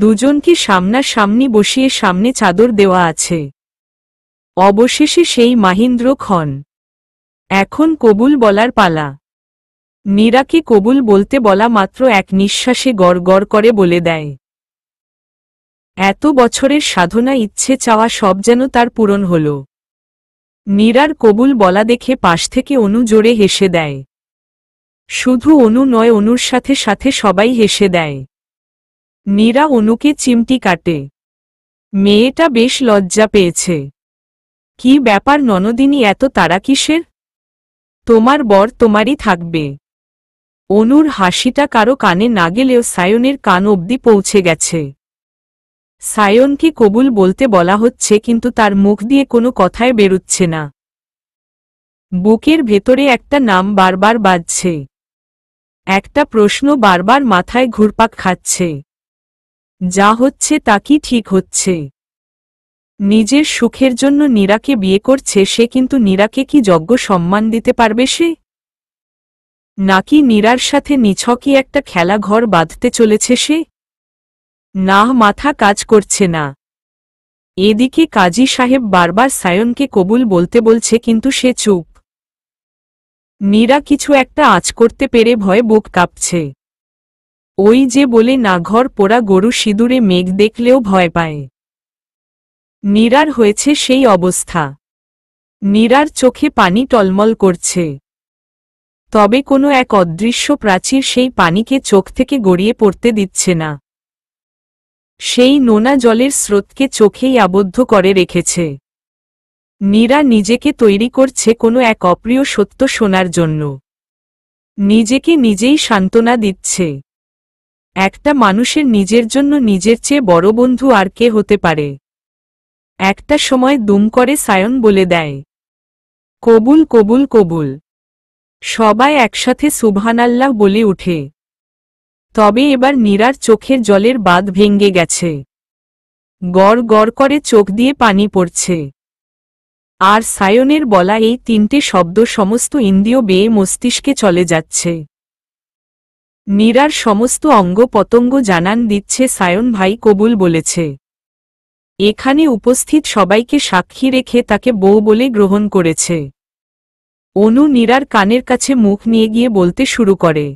দুজনকে সামনাসামনি বসিয়ে সামনে চাদর দেওয়া আছে অবশেষে সেই মাহিন্দ্র খন এখন কবুল বলার পালা মীরাকে কবুল বলতে বলা মাত্র এক নিঃশ্বাসে গড় গড় করে বলে দেয় এত বছরের সাধনা ইচ্ছে চাওয়া সব যেন তার পূরণ হল মীরার কবুল বলা দেখে পাশ থেকে অনু জোরে হেসে দেয় শুধু অনু নয় অনুর সাথে সাথে সবাই হেসে দেয় মীরা অনুকে চিমটি কাটে মেয়েটা বেশ লজ্জা পেয়েছে কি ব্যাপার ননদিনী এত তারা কিসের তোমার বর তোমারই থাকবে অনুর হাসিটা কারো কানে না গেলেও সায়নের কান অবধি পৌঁছে গেছে সায়নকে কবুল বলতে বলা হচ্ছে কিন্তু তার মুখ দিয়ে কোনো কথায় বেরুচ্ছে না বুকের ভেতরে একটা নাম বারবার বাজছে একটা প্রশ্ন বারবার মাথায় ঘুরপাক খাচ্ছে যা হচ্ছে তা কি ঠিক হচ্ছে নিজের সুখের জন্য নীরাকে বিয়ে করছে সে কিন্তু নীরাকে কি যজ্ঞ সম্মান দিতে পারবে সে নাকি নীরার সাথে নিছকই একটা খেলা ঘর বাঁধতে চলেছে সে না মাথা কাজ করছে না এদিকে কাজী সাহেব বারবার সায়নকে কবুল বলতে বলছে কিন্তু সে চুপ নীরা কিছু একটা আঁচ করতে পেরে ভয়ে বুক কাঁপছে ওই যে বলে না ঘর পোড়া গরু সিঁদুরে মেঘ দেখলেও ভয় পায় নীরার হয়েছে সেই অবস্থা নীরার চোখে পানি টলমল করছে তবে কোনো এক অদৃশ্য প্রাচীর সেই পানিকে চোখ থেকে গড়িয়ে পড়তে দিচ্ছে না সেই নোনা জলের স্রোতকে চোখেই আবদ্ধ করে রেখেছে নীরা নিজেকে তৈরি করছে কোনো এক অপ্রিয় সত্য শোনার জন্য নিজেকে নিজেই সান্ত্বনা দিচ্ছে একটা মানুষের নিজের জন্য নিজের চেয়ে বড় বন্ধু আর কে হতে পারে একটা সময় দুম করে সায়ন বলে দেয় কবুল কবুল কবুল সবাই একসাথে সুবহানাল্লাহ বলে উঠে তবে এবার নীরার চোখের জলের বাঁধ ভেঙ্গে গেছে গড় গড় করে চোখ দিয়ে পানি পড়ছে আর সায়নের বলা এই তিনটে শব্দ সমস্ত ইন্দ্রিয় বেয়ে মস্তিষ্কে চলে যাচ্ছে নীরার সমস্ত অঙ্গ পতঙ্গ জানান দিচ্ছে সায়ন ভাই কবুল বলেছে এখানে উপস্থিত সবাইকে সাক্ষী রেখে তাকে বউ বলে গ্রহণ করেছে অনু নীরার কানের কাছে মুখ নিয়ে গিয়ে বলতে শুরু করে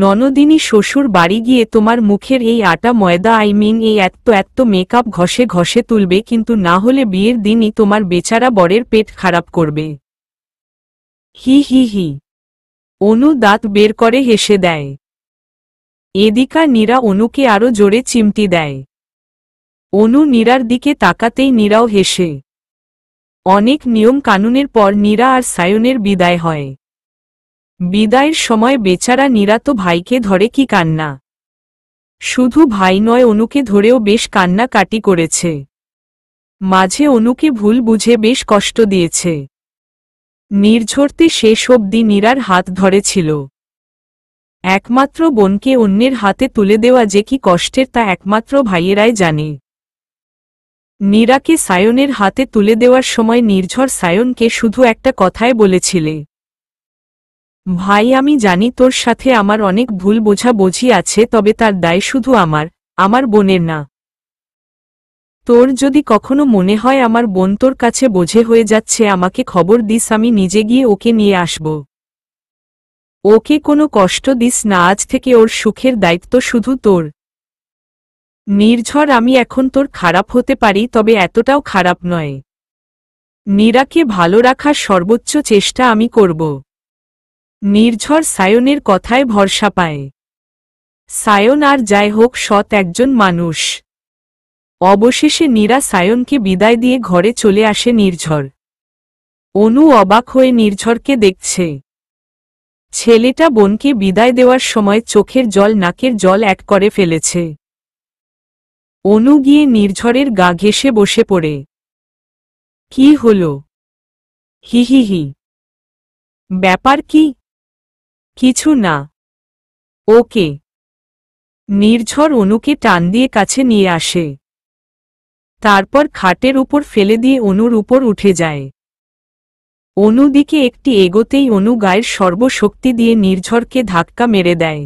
ননদিনী শ্বশুর বাড়ি গিয়ে তোমার মুখের এই আটা ময়দা আই মিন এই এত্ত এত্ত মেকআপ ঘষে ঘষে তুলবে কিন্তু না হলে বিয়ের দিনই তোমার বেচারা বরের পেট খারাপ করবে হি হি হি অনু দাঁত বের করে হেসে দেয় এদিকা নীরা অনুকে আরো জোরে চিমটি দেয় অনু নীরার দিকে তাকাতেই নীরাও হেসে অনেক নিয়ম কানুনের পর নীরা আর সায়নের বিদায় হয় বিদায়ের সময় বেচারা নীরা তো ভাইকে ধরে কি কান্না শুধু ভাই নয় অনুকে ধরেও বেশ কান্না কাটি করেছে মাঝে অনুকে ভুল বুঝে বেশ কষ্ট দিয়েছে নির্ঝরতে শেষ অবধি নীরার হাত ধরেছিল একমাত্র বোনকে অন্যের হাতে তুলে দেওয়া যে কি কষ্টের তা একমাত্র ভাইয়েরাই জানে নীরাকে সায়নের হাতে তুলে দেওয়ার সময় নির্ঝর সায়নকে শুধু একটা কথায় বলেছিলে ভাই আমি জানি তোর সাথে আমার অনেক ভুল বোঝা বুঝি আছে তবে তার দায় শুধু আমার আমার বোনের না তোর যদি কখনো মনে হয় আমার বোন তোর কাছে বোঝে হয়ে যাচ্ছে আমাকে খবর দিস আমি নিজে গিয়ে ওকে নিয়ে আসব ওকে কোনো কষ্ট দিস না আজ থেকে ওর সুখের দায়িত্ব শুধু তোর নির্ঝর আমি এখন তোর খারাপ হতে পারি তবে এতটাও খারাপ নয় নীরাকে ভালো রাখার সর্বোচ্চ চেষ্টা আমি করব নির্ঝর সায়নের কথায় ভরসা পায় সায়ন আর যাই হোক সৎ একজন মানুষ অবশেষে নীরা সায়নকে বিদায় দিয়ে ঘরে চলে আসে নির্ঝর অনু অবাক হয়ে নির্ঝরকে দেখছে ছেলেটা বোনকে বিদায় দেওয়ার সময় চোখের জল নাকের জল এক করে ফেলেছে অনু গিয়ে নির্ঝরের গা ঘেসে বসে পড়ে কি হল হি হি হি ব্যাপার কি কিছু না ওকে নির্ঝর অনুকে টান দিয়ে কাছে নিয়ে আসে তারপর খাটের উপর ফেলে দিয়ে অনুর উপর উঠে যায় অনুদিকে একটি এগোতেই অনু গায়ের সর্বশক্তি দিয়ে নির্ঝরকে ধাক্কা মেরে দেয়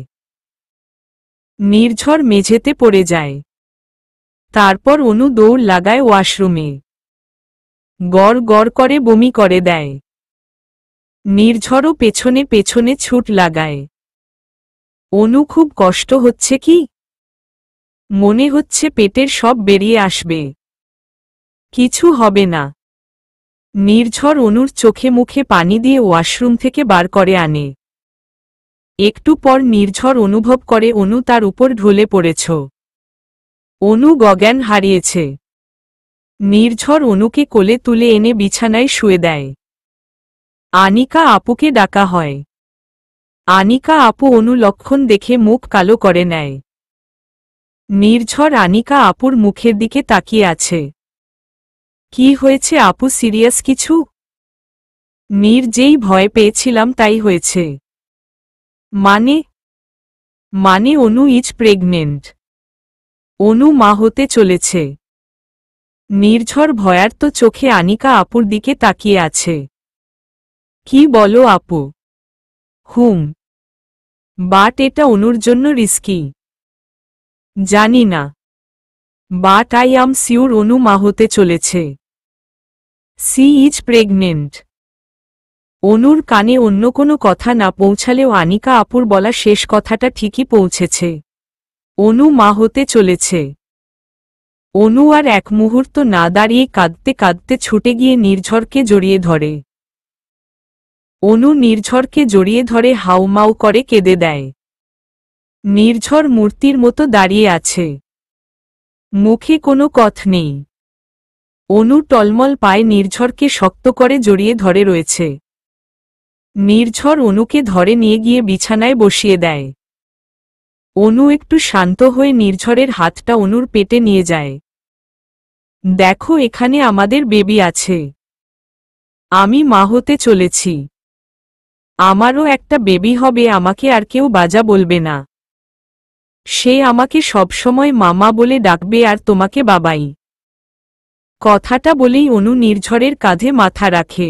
নির্ঝর মেঝেতে পড়ে যায় তারপর অনু দৌড় লাগায় ওয়াশরুমে গড় গড় করে বমি করে দেয় নির্ঝরও পেছনে পেছনে ছুট লাগায় অনু খুব কষ্ট হচ্ছে কি মনে হচ্ছে পেটের সব বেরিয়ে আসবে কিছু হবে না নির্ঝর অনুর চোখে মুখে পানি দিয়ে ওয়াশরুম থেকে বার করে আনে একটু পর নির্ঝর অনুভব করে অনু তার উপর ঢলে পড়েছ অনু গজ্ঞান হারিয়েছে নির্ঝর অনুকে কোলে তুলে এনে বিছানায় শুয়ে দেয় আনিকা আপুকে ডাকা হয় আনিকা আপু অনু লক্ষণ দেখে মুখ কালো করে নেয় নির্ঝর আনিকা আপুর মুখের দিকে তাকিয়ে আছে কি হয়েছে আপু সিরিয়াস কিছু মীর যেই ভয় পেয়েছিলাম তাই হয়েছে মানে মানে অনু ইজ প্রেগনেন্ট অনু মা হতে চলেছে নির্ঝর ভয়ার্ত চোখে আনিকা আপুর দিকে তাকিয়ে আছে কি বলো আপু হুম বাট এটা অনুর জন্য রিস্কি জানি না but I am sure Anu মা হতে চলেছে সি ইজ প্রেগনেন্ট অনুর কানে অন্য কোনো কথা না পৌঁছালেও আনিকা আপুর বলা শেষ কথাটা ঠিকই পৌঁছেছে অনু মা হতে চলেছে অনু আর এক মুহূর্ত না দাঁড়িয়ে কাঁদতে কাঁদতে ছুটে গিয়ে নির্ঝরকে জড়িয়ে ধরে অনু নির্ঝরকে জড়িয়ে ধরে হাউমাউ করে কেঁদে দেয় নির্ঝর মূর্তির মতো দাঁড়িয়ে আছে মুখে কোনো কথ নেই অনু টলমল পায়ে নির্ঝরকে শক্ত করে জড়িয়ে ধরে রয়েছে নির্ঝর অনুকে ধরে নিয়ে গিয়ে বিছানায় বসিয়ে দেয় অনু একটু শান্ত হয়ে নির্ঝরের হাতটা অনুর পেটে নিয়ে যায় দেখো এখানে আমাদের বেবি আছে আমি মা হতে চলেছি আমারও একটা বেবি হবে আমাকে আর কেউ বাজা বলবে না সে আমাকে সবসময় মামা বলে ডাকবে আর তোমাকে বাবাই কথাটা বলেই অনু নির্ঝরের কাঁধে মাথা রাখে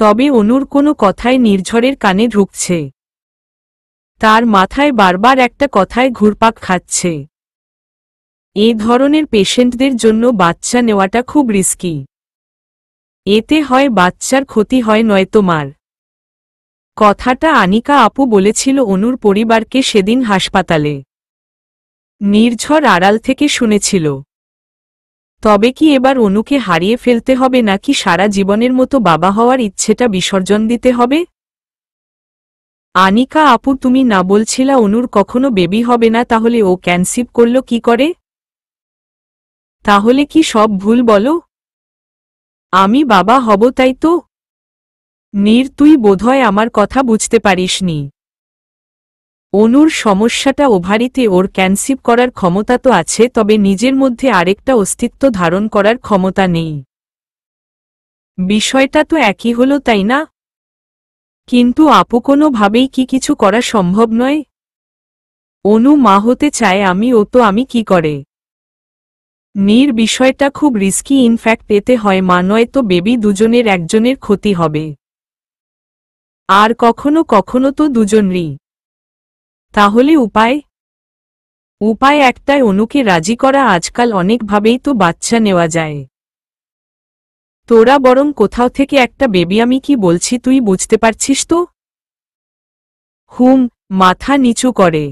তবে অনুর কোনো কথায় নির্ঝরের কানে ঢুকছে তার মাথায় বারবার একটা কথায় ঘুরপাক খাচ্ছে এ ধরনের পেশেন্টদের জন্য বাচ্চা নেওয়াটা খুব রিস্কি এতে হয় বাচ্চার ক্ষতি হয় নয় তোমার কথাটা আনিকা আপু বলেছিল অনুর পরিবারকে সেদিন হাসপাতালে নির্ঝর আড়াল থেকে শুনেছিল তবে কি এবার অনুকে হারিয়ে ফেলতে হবে নাকি সারা জীবনের মতো বাবা হওয়ার ইচ্ছেটা বিসর্জন দিতে হবে আনিকা আপু তুমি না বলছিলা অনুর কখনো বেবি হবে না তাহলে ও ক্যানসিপ করল কি করে তাহলে কি সব ভুল বলো আমি বাবা হব তাই তো নীর তুই বোধহয় আমার কথা বুঝতে পারিসনি অনুর সমস্যাটা ওভারিতে ওর ক্যানসিপ করার ক্ষমতা তো আছে তবে নিজের মধ্যে আরেকটা অস্তিত্ব ধারণ করার ক্ষমতা নেই বিষয়টা তো একই হলো তাই না কিন্তু আপু কোনোভাবেই কি কিছু করা সম্ভব নয় অনু মা হতে চায় আমি ও তো আমি কি করে নির বিষয়টা খুব রিস্কি ইনফ্যাক্ট এতে হয় মা নয় তো বেবি দুজনের একজনের ক্ষতি হবে আর কখনো কখনো তো দুজনরই তাহলে উপায় উপায় একটাই অনুকে রাজি করা আজকাল অনেকভাবেই তো বাচ্চা নেওয়া যায় তোরা বরং কোথাও থেকে একটা বেবি আমি কি বলছি তুই বুঝতে পারছিস তো হুম মাথা নিচু করে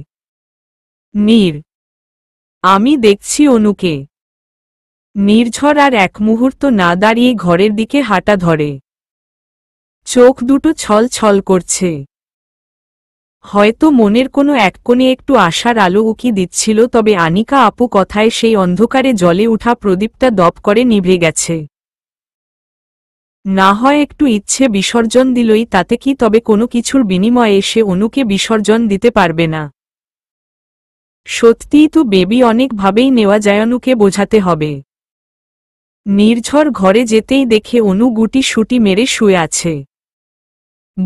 নীর আমি দেখছি অনুকে নির্ঝর আর এক মুহূর্ত না দাঁড়িয়ে ঘরের দিকে হাঁটা ধরে চোখ দুটো ছল ছল করছে হয়তো মনের কোনো এক কোণে একটু আশার আলো উকি দিচ্ছিল তবে আনিকা আপু কথায় সেই অন্ধকারে জলে উঠা প্রদীপটা দপ করে নিভে গেছে না হয় একটু ইচ্ছে বিসর্জন দিলই তাতে কি তবে কোনো কিছুর বিনিময়ে এসে অনুকে বিসর্জন দিতে পারবে না সত্যিই তো বেবি অনেকভাবেই নেওয়া যায় অনুকে বোঝাতে হবে নির্ঝর ঘরে যেতেই দেখে অনু গুটি সুটি মেরে শুয়ে আছে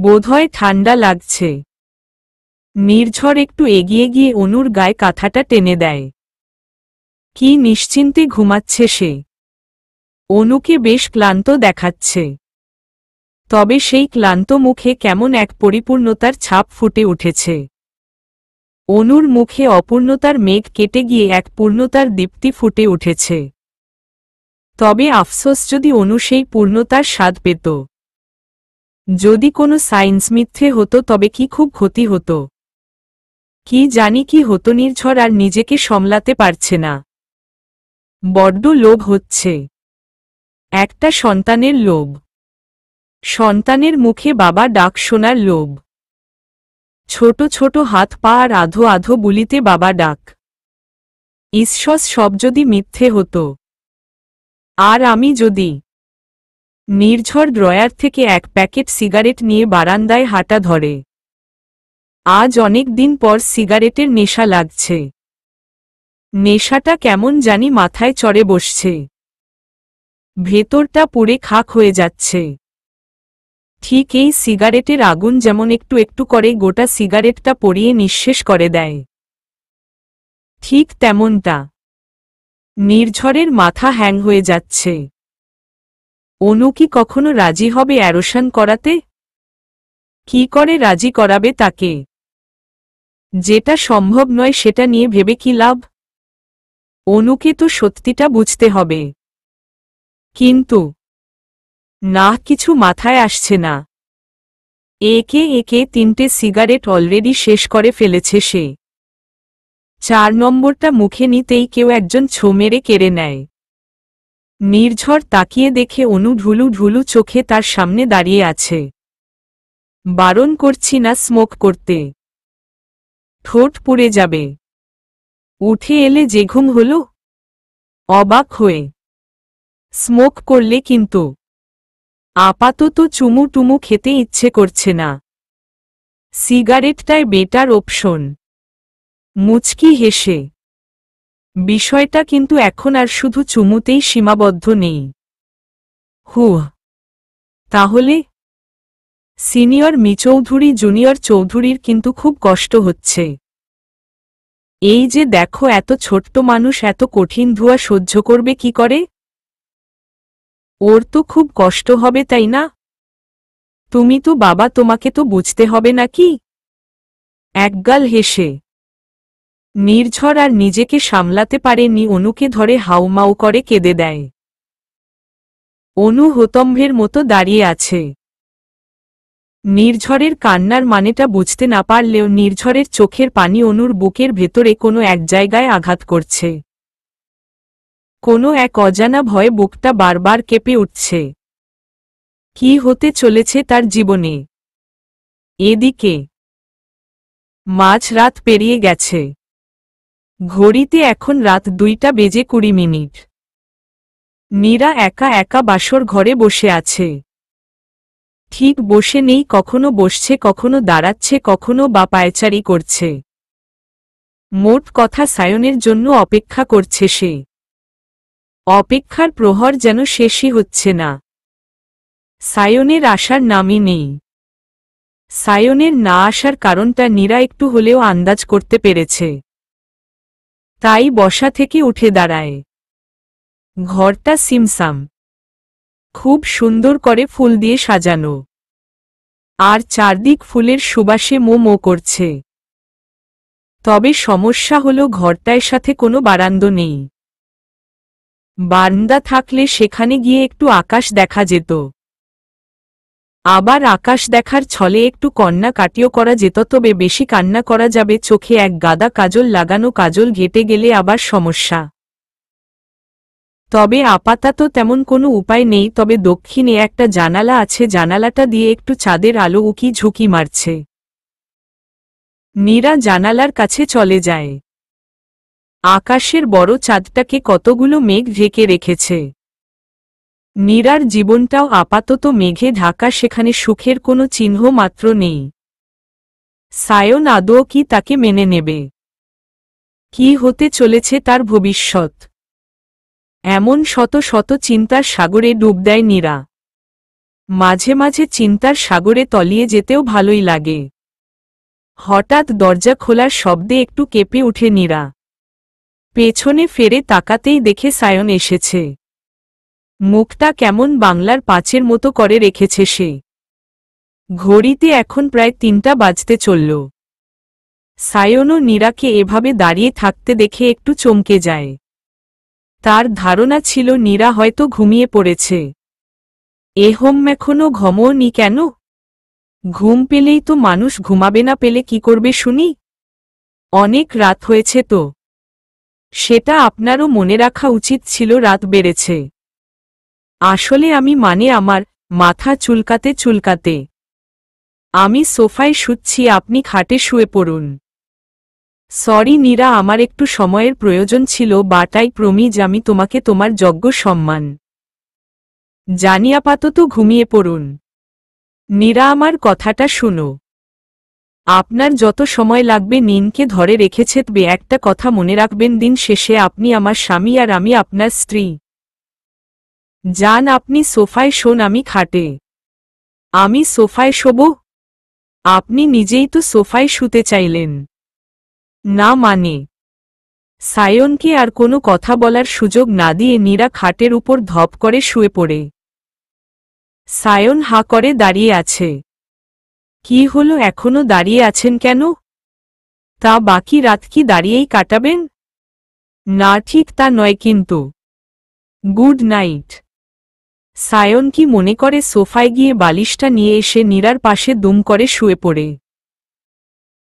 বোধহয় ঠান্ডা লাগছে নির্ঝর একটু এগিয়ে গিয়ে অনুর গায়ে কাঁথাটা টেনে দেয় কি নিশ্চিন্তে ঘুমাচ্ছে সে অনুকে বেশ ক্লান্ত দেখাচ্ছে তবে সেই ক্লান্ত মুখে কেমন এক পরিপূর্ণতার ছাপ ফুটে উঠেছে অনুর মুখে অপূর্ণতার মেঘ কেটে গিয়ে এক পূর্ণতার দীপ্তি ফুটে উঠেছে তবে আফসোস যদি অনু সেই পূর্ণতার স্বাদ পেত যদি কোনো সাইন্স মিথ্যে হতো তবে কি খুব ক্ষতি হতো কি জানি কি হতো নির্ঝর আর নিজেকে সামলাতে পারছে না বড্ড লোভ হচ্ছে একটা সন্তানের লোভ সন্তানের মুখে বাবা ডাক শোনার লোভ ছোট ছোট হাত পা আর আধো আধো বুলিতে বাবা ডাক ঈশ্বস সব যদি মিথ্যে হতো আর আমি যদি নির্ঝর ড্রয়ার থেকে এক প্যাকেট সিগারেট নিয়ে বারান্দায় হাঁটা ধরে আজ অনেক দিন পর সিগারেটের নেশা লাগছে নেশাটা কেমন জানি মাথায় চড়ে বসছে ভেতরটা পুড়ে খাক হয়ে যাচ্ছে ঠিক এই সিগারেটের আগুন যেমন একটু একটু করে গোটা সিগারেটটা পরিয়ে নিঃশেষ করে দেয় ঠিক তেমনটা নির্ঝরের মাথা হ্যাং হয়ে যাচ্ছে অনু কি কখনো রাজি হবে অ্যারোশান করাতে কি করে রাজি করাবে তাকে যেটা সম্ভব নয় সেটা নিয়ে ভেবে কি লাভ অনুকে তো সত্যিটা বুঝতে হবে কিন্তু না কিছু মাথায় আসছে না একে একে তিনটে সিগারেট অলরেডি শেষ করে ফেলেছে সে চার নম্বরটা মুখে নিতেই কেউ একজন ছো মেরে কেড়ে নেয় নির্ঝর তাকিয়ে দেখে অনু ঢুলু ঢুলু চোখে তার সামনে দাঁড়িয়ে আছে বারণ করছি না স্মোক করতে ঠোঁট পুড়ে যাবে উঠে এলে যে ঘুম হল অবাক হয়ে স্মোক করলে কিন্তু আপাতত চুমু টুমু খেতে ইচ্ছে করছে না সিগারেটটাই বেটার অপশন মুচকি হেসে বিষয়টা কিন্তু এখন আর শুধু চুমুতেই সীমাবদ্ধ নেই হু তাহলে সিনিয়র মিচৌধুরী জুনিয়র চৌধুরীর কিন্তু খুব কষ্ট হচ্ছে এই যে দেখো এত ছোট্ট মানুষ এত কঠিন ধোয়া সহ্য করবে কি করে ওর তো খুব কষ্ট হবে তাই না তুমি তো বাবা তোমাকে তো বুঝতে হবে নাকি একগাল হেসে নির্ঝর আর নিজেকে সামলাতে পারেনি অনুকে ধরে হাউমাউ করে কেঁদে দেয় অনু হতম্ভের মতো দাঁড়িয়ে আছে নির্ঝরের কান্নার মানেটা বুঝতে না পারলেও নির্ঝরের চোখের পানি অনুর বুকের ভেতরে কোনো এক জায়গায় আঘাত করছে কোনো এক অজানা ভয়ে বুকটা বারবার কেঁপে উঠছে কি হতে চলেছে তার জীবনে এদিকে মাঝ রাত পেরিয়ে গেছে ঘড়িতে এখন রাত দুইটা বেজে কুড়ি মিনিট মীরা একা একা বাসর ঘরে বসে আছে ঠিক বসে নেই কখনো বসছে কখনো দাঁড়াচ্ছে কখনো বা পায়চারি করছে মোট কথা সায়নের জন্য অপেক্ষা করছে সে অপেক্ষার প্রহর যেন শেষই হচ্ছে না সায়নের আসার নামই নেই সায়নের না আসার কারণটা নীরা একটু হলেও আন্দাজ করতে পেরেছে তাই বসা থেকে উঠে দাঁড়ায় ঘরটা সিমসাম খুব সুন্দর করে ফুল দিয়ে সাজানো আর চারদিক ফুলের সুবাসে মো মো করছে তবে সমস্যা হলো ঘরটায় সাথে কোনো বারান্দ নেই বারান্দা থাকলে সেখানে গিয়ে একটু আকাশ দেখা যেত আবার আকাশ দেখার ছলে একটু কন্যা কাটিও করা যেত তবে বেশি কান্না করা যাবে চোখে এক গাদা কাজল লাগানো কাজল ঘেটে গেলে আবার সমস্যা তবে আপাতত তেমন কোনো উপায় নেই তবে দক্ষিণে একটা জানালা আছে জানালাটা দিয়ে একটু চাঁদের আলো উকি ঝুঁকি মারছে নীরা জানালার কাছে চলে যায় আকাশের বড় চাঁদটাকে কতগুলো মেঘ ঢেকে রেখেছে নীরার জীবনটাও আপাতত মেঘে ঢাকা সেখানে সুখের কোনো চিহ্ন মাত্র নেই সায়ন আদৌ কি তাকে মেনে নেবে কি হতে চলেছে তার ভবিষ্যৎ এমন শত শত চিন্তার সাগরে ডুব দেয় নীরা মাঝে মাঝে চিন্তার সাগরে তলিয়ে যেতেও ভালোই লাগে হঠাৎ দরজা খোলার শব্দে একটু কেঁপে উঠে নীরা পেছনে ফেরে তাকাতেই দেখে সায়ন এসেছে মুখটা কেমন বাংলার পাঁচের মতো করে রেখেছে সে ঘড়িতে এখন প্রায় তিনটা বাজতে চলল সায়নও নীরাকে এভাবে দাঁড়িয়ে থাকতে দেখে একটু চমকে যায় তার ধারণা ছিল নীরা হয়তো ঘুমিয়ে পড়েছে এ হোম এখনো ঘমনি কেন ঘুম পেলেই তো মানুষ ঘুমাবে না পেলে কি করবে শুনি অনেক রাত হয়েছে তো সেটা আপনারও মনে রাখা উচিত ছিল রাত বেড়েছে আসলে আমি মানে আমার মাথা চুলকাতে চুলকাতে আমি সোফায় শুচ্ছি আপনি খাটে শুয়ে পড়ুন সরি নীরা আমার একটু সময়ের প্রয়োজন ছিল বাটাই প্রমিজ আমি তোমাকে তোমার যজ্ঞ সম্মান জানি আপাতত ঘুমিয়ে পড়ুন নীরা আমার কথাটা শুনো আপনার যত সময় লাগবে নিনকে ধরে রেখেছে তবে একটা কথা মনে রাখবেন দিন শেষে আপনি আমার স্বামী আর আমি আপনার স্ত্রী যান আপনি সোফায় শোন আমি খাটে আমি সোফায় শোব আপনি নিজেই তো সোফায় শুতে চাইলেন না মানে সায়নকে আর কোনো কথা বলার সুযোগ না দিয়ে নীরা খাটের উপর ধপ করে শুয়ে পড়ে সায়ন হা করে দাঁড়িয়ে আছে কি হলো এখনো দাঁড়িয়ে আছেন কেন তা বাকি রাত কি দাঁড়িয়েই কাটাবেন না ঠিক তা নয় কিন্তু গুড নাইট সায়ন কি মনে করে সোফায় গিয়ে বালিশটা নিয়ে এসে নীরার পাশে দুম করে শুয়ে পড়ে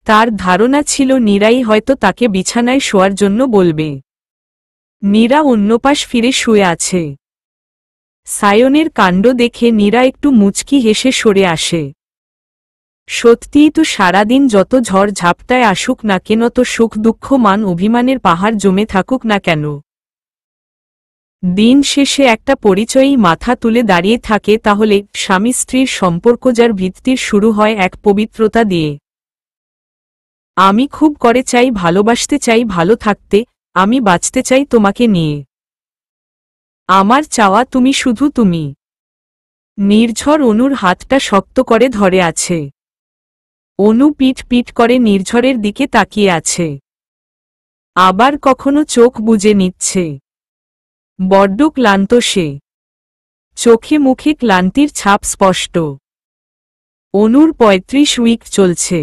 তার ধারণা ছিল নীরাই হয়তো তাকে বিছানায় শোয়ার জন্য বলবে নীরা অন্যপাশ ফিরে শুয়ে আছে সায়নের কাণ্ড দেখে নীরা একটু মুচকি হেসে সরে আসে সত্যিই তো সারাদিন যত ঝড় ঝাপটায় আসুক না কেন তো সুখ দুঃখ মান অভিমানের পাহাড় জমে থাকুক না কেন দিন শেষে একটা পরিচয়ই মাথা তুলে দাঁড়িয়ে থাকে তাহলে স্বামী স্ত্রীর সম্পর্ক যার ভিত্তির শুরু হয় এক পবিত্রতা দিয়ে আমি খুব করে চাই ভালোবাসতে চাই ভালো থাকতে আমি বাঁচতে চাই তোমাকে নিয়ে আমার চাওয়া তুমি শুধু তুমি নির্ঝর অনুর হাতটা শক্ত করে ধরে আছে অনু পিট পিট করে নির্ঝরের দিকে তাকিয়ে আছে আবার কখনো চোখ বুজে নিচ্ছে বড্ড ক্লান্ত সে চোখে মুখে ক্লান্তির ছাপ স্পষ্ট অনুর পঁয়ত্রিশ উইক চলছে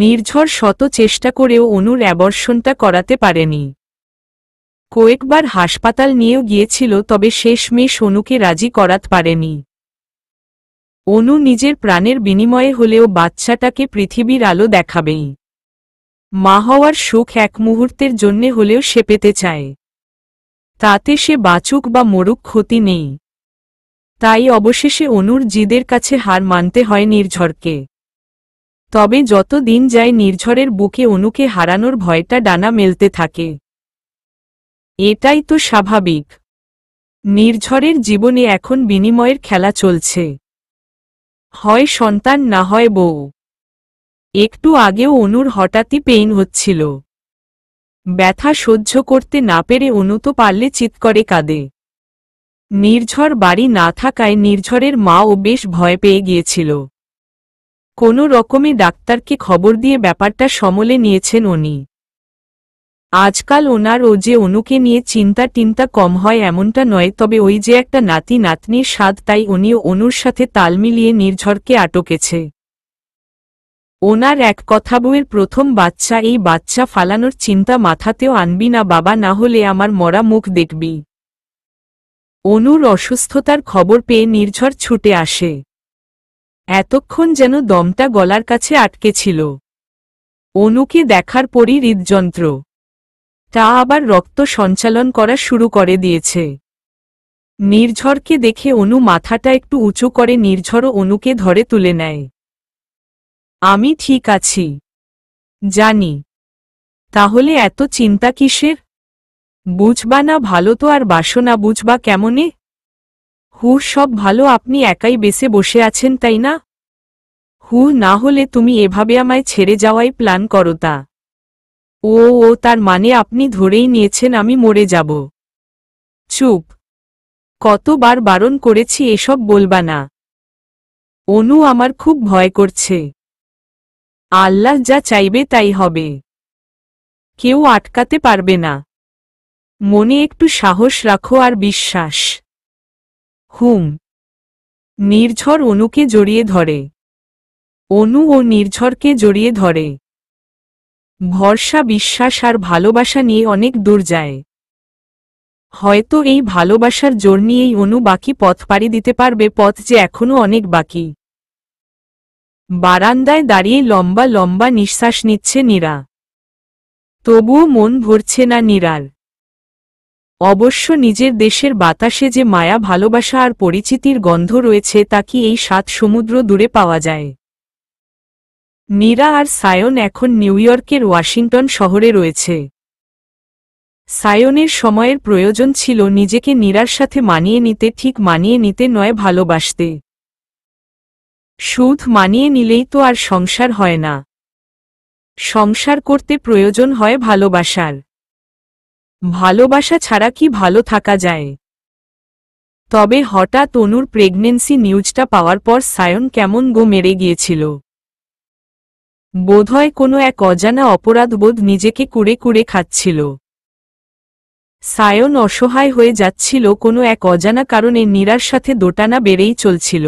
নির্ঝর শত চেষ্টা করেও অনুর অ্যাবর্ষণটা করাতে পারেনি কয়েকবার হাসপাতাল নিয়েও গিয়েছিল তবে শেষ মেয়ে সনুকে রাজি করাত পারেনি অনু নিজের প্রাণের বিনিময়ে হলেও বাচ্চাটাকে পৃথিবীর আলো দেখাবেই মা হওয়ার সুখ এক মুহূর্তের জন্যে হলেও সে পেতে চায় তাতে সে বাচুক বা মরুক ক্ষতি নেই তাই অবশেষে অনুর জিদের কাছে হার মানতে হয় নির্ঝরকে তবে যত দিন যায় নির্ঝরের বুকে অনুকে হারানোর ভয়টা ডানা মেলতে থাকে এটাই তো স্বাভাবিক নির্ঝরের জীবনে এখন বিনিময়ের খেলা চলছে হয় সন্তান না হয় বউ একটু আগেও অনুর হঠাৎই পেইন হচ্ছিল ব্যথা সহ্য করতে না পেরে অনু তো পারলে চিৎকরে কাঁদে নির্ঝর বাড়ি না থাকায় নির্ঝরের মাও বেশ ভয় পেয়ে গিয়েছিল কোনো রকমে ডাক্তারকে খবর দিয়ে ব্যাপারটা সমলে নিয়েছেন উনি আজকাল ওনার ও যে অনুকে নিয়ে চিন্তা টিন্তা কম হয় এমনটা নয় তবে ওই যে একটা নাতি নাতনির স্বাদ তাই উনি অনুর সাথে তাল মিলিয়ে নির্ঝরকে আটকেছে ওনার এক কথা বউয়ের প্রথম বাচ্চা এই বাচ্চা ফালানোর চিন্তা মাথাতেও আনবি না বাবা না হলে আমার মরা মুখ দেখবি অনুর অসুস্থতার খবর পেয়ে নির্ঝর ছুটে আসে এতক্ষণ যেন দমটা গলার কাছে আটকে ছিল অনুকে দেখার পরই হৃদযন্ত্র তা আবার রক্ত সঞ্চালন করা শুরু করে দিয়েছে নির্ঝরকে দেখে অনু মাথাটা একটু উঁচু করে নির্ঝর অনুকে ধরে তুলে নেয় আমি ঠিক আছি জানি তাহলে এত চিন্তা কিসের বুঝবা না ভালো তো আর বাসনা বুঝবা কেমনে হু সব ভালো আপনি একাই বেসে বসে আছেন তাই না হু না হলে তুমি এভাবে আমায় ছেড়ে যাওয়াই প্ল্যান করো তা ও ও তার মানে আপনি ধরেই নিয়েছেন আমি মরে যাব চুপ কতবার বারণ করেছি এসব বলবা না অনু আমার খুব ভয় করছে আল্লাহ যা চাইবে তাই হবে কেউ আটকাতে পারবে না মনে একটু সাহস রাখো আর বিশ্বাস হুম নির্ঝর অনুকে জড়িয়ে ধরে অনু ও নির্ঝরকে জড়িয়ে ধরে ভরসা বিশ্বাস আর ভালোবাসা নিয়ে অনেক দূর যায় হয়তো এই ভালোবাসার জোর নিয়েই অনু বাকি পথ পাড়ি দিতে পারবে পথ যে এখনও অনেক বাকি বারান্দায় দাঁড়িয়ে লম্বা লম্বা নিঃশ্বাস নিচ্ছে নীরা তবুও মন ভরছে না নীরার অবশ্য নিজের দেশের বাতাসে যে মায়া ভালোবাসা আর পরিচিতির গন্ধ রয়েছে তা কি এই সাত সমুদ্র দূরে পাওয়া যায় মীরা আর সায়ন এখন নিউ ইয়র্কের ওয়াশিংটন শহরে রয়েছে সায়নের সময়ের প্রয়োজন ছিল নিজেকে নীরার সাথে মানিয়ে নিতে ঠিক মানিয়ে নিতে নয় ভালোবাসতে সুধ মানিয়ে নিলেই তো আর সংসার হয় না সংসার করতে প্রয়োজন হয় ভালোবাসার ভালোবাসা ছাড়া কি ভালো থাকা যায় তবে হঠাৎ অনুর প্রেগনেন্সি নিউজটা পাওয়ার পর সায়ন কেমন গো মেরে গিয়েছিল বোধহয় কোনো এক অজানা অপরাধবোধ নিজেকে কুড়ে কুড়ে খাচ্ছিল সায়ন অসহায় হয়ে যাচ্ছিল কোনো এক অজানা কারণে নীরার সাথে দোটানা বেড়েই চলছিল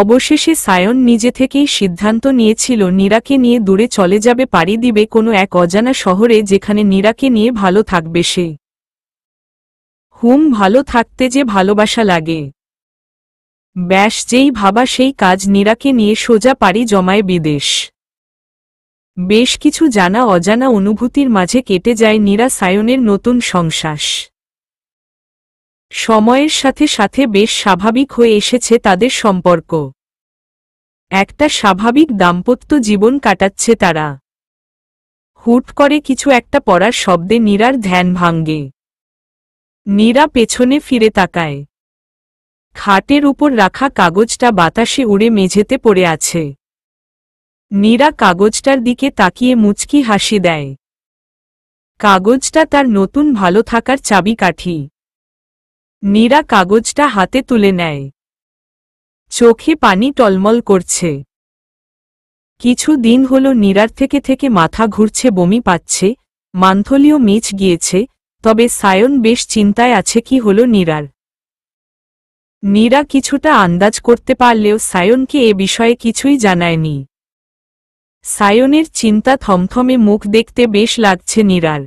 অবশেষে সায়ন নিজে থেকেই সিদ্ধান্ত নিয়েছিল নীরাকে নিয়ে দূরে চলে যাবে পাড়ি দিবে কোনো এক অজানা শহরে যেখানে নীরাকে নিয়ে ভালো থাকবে সে হুম ভালো থাকতে যে ভালোবাসা লাগে ব্যাস যেই ভাবা সেই কাজ নীরাকে নিয়ে সোজা পারি জমায় বিদেশ বেশ কিছু জানা অজানা অনুভূতির মাঝে কেটে যায় নীরা সায়নের নতুন সংশ্বাস সময়ের সাথে সাথে বেশ স্বাভাবিক হয়ে এসেছে তাদের সম্পর্ক একটা স্বাভাবিক দাম্পত্য জীবন কাটাচ্ছে তারা হুট করে কিছু একটা পড়ার শব্দে নীরার ধ্যান ভাঙ্গে নীরা পেছনে ফিরে তাকায় খাটের উপর রাখা কাগজটা বাতাসে উড়ে মেঝেতে পড়ে আছে নীরা কাগজটার দিকে তাকিয়ে মুচকি হাসি দেয় কাগজটা তার নতুন ভালো থাকার চাবি কাঠি নীরা কাগজটা হাতে তুলে নেয় চোখে পানি টলমল করছে কিছু দিন হল নীরার থেকে থেকে মাথা ঘুরছে বমি পাচ্ছে মান্থলিও মিচ গিয়েছে তবে সায়ন বেশ চিন্তায় আছে কি হল নীরার নীরা কিছুটা আন্দাজ করতে পারলেও সায়নকে এ বিষয়ে কিছুই জানায়নি সায়নের চিন্তা থমথমে মুখ দেখতে বেশ লাগছে নীরার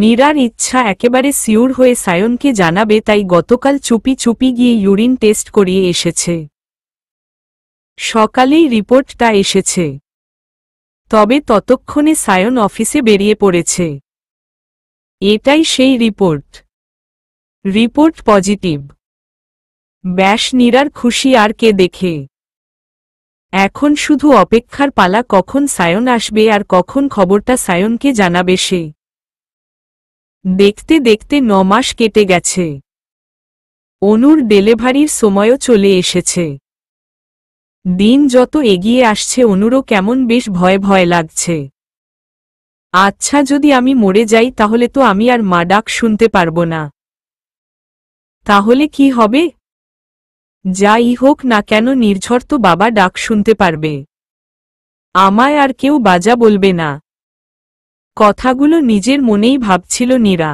নীরার ইচ্ছা একেবারে সিউর হয়ে সায়নকে জানাবে তাই গতকাল চুপি চুপি গিয়ে ইউরিন টেস্ট করিয়ে এসেছে সকালেই রিপোর্টটা এসেছে তবে ততক্ষণে সায়ন অফিসে বেরিয়ে পড়েছে এটাই সেই রিপোর্ট রিপোর্ট পজিটিভ ব্যাস নীরার খুশি আর কে দেখে এখন শুধু অপেক্ষার পালা কখন সায়ন আসবে আর কখন খবরটা সায়নকে জানাবে সে দেখতে দেখতে ন মাস কেটে গেছে অনুর ডেলিভারির সময়ও চলে এসেছে দিন যত এগিয়ে আসছে অনুরও কেমন বেশ ভয় ভয় লাগছে আচ্ছা যদি আমি মরে যাই তাহলে তো আমি আর মা ডাক শুনতে পারব না তাহলে কি হবে যাই হোক না কেন নির্ঝর তো বাবা ডাক শুনতে পারবে আমায় আর কেউ বাজা বলবে না কথাগুলো নিজের মনেই ভাবছিল নীরা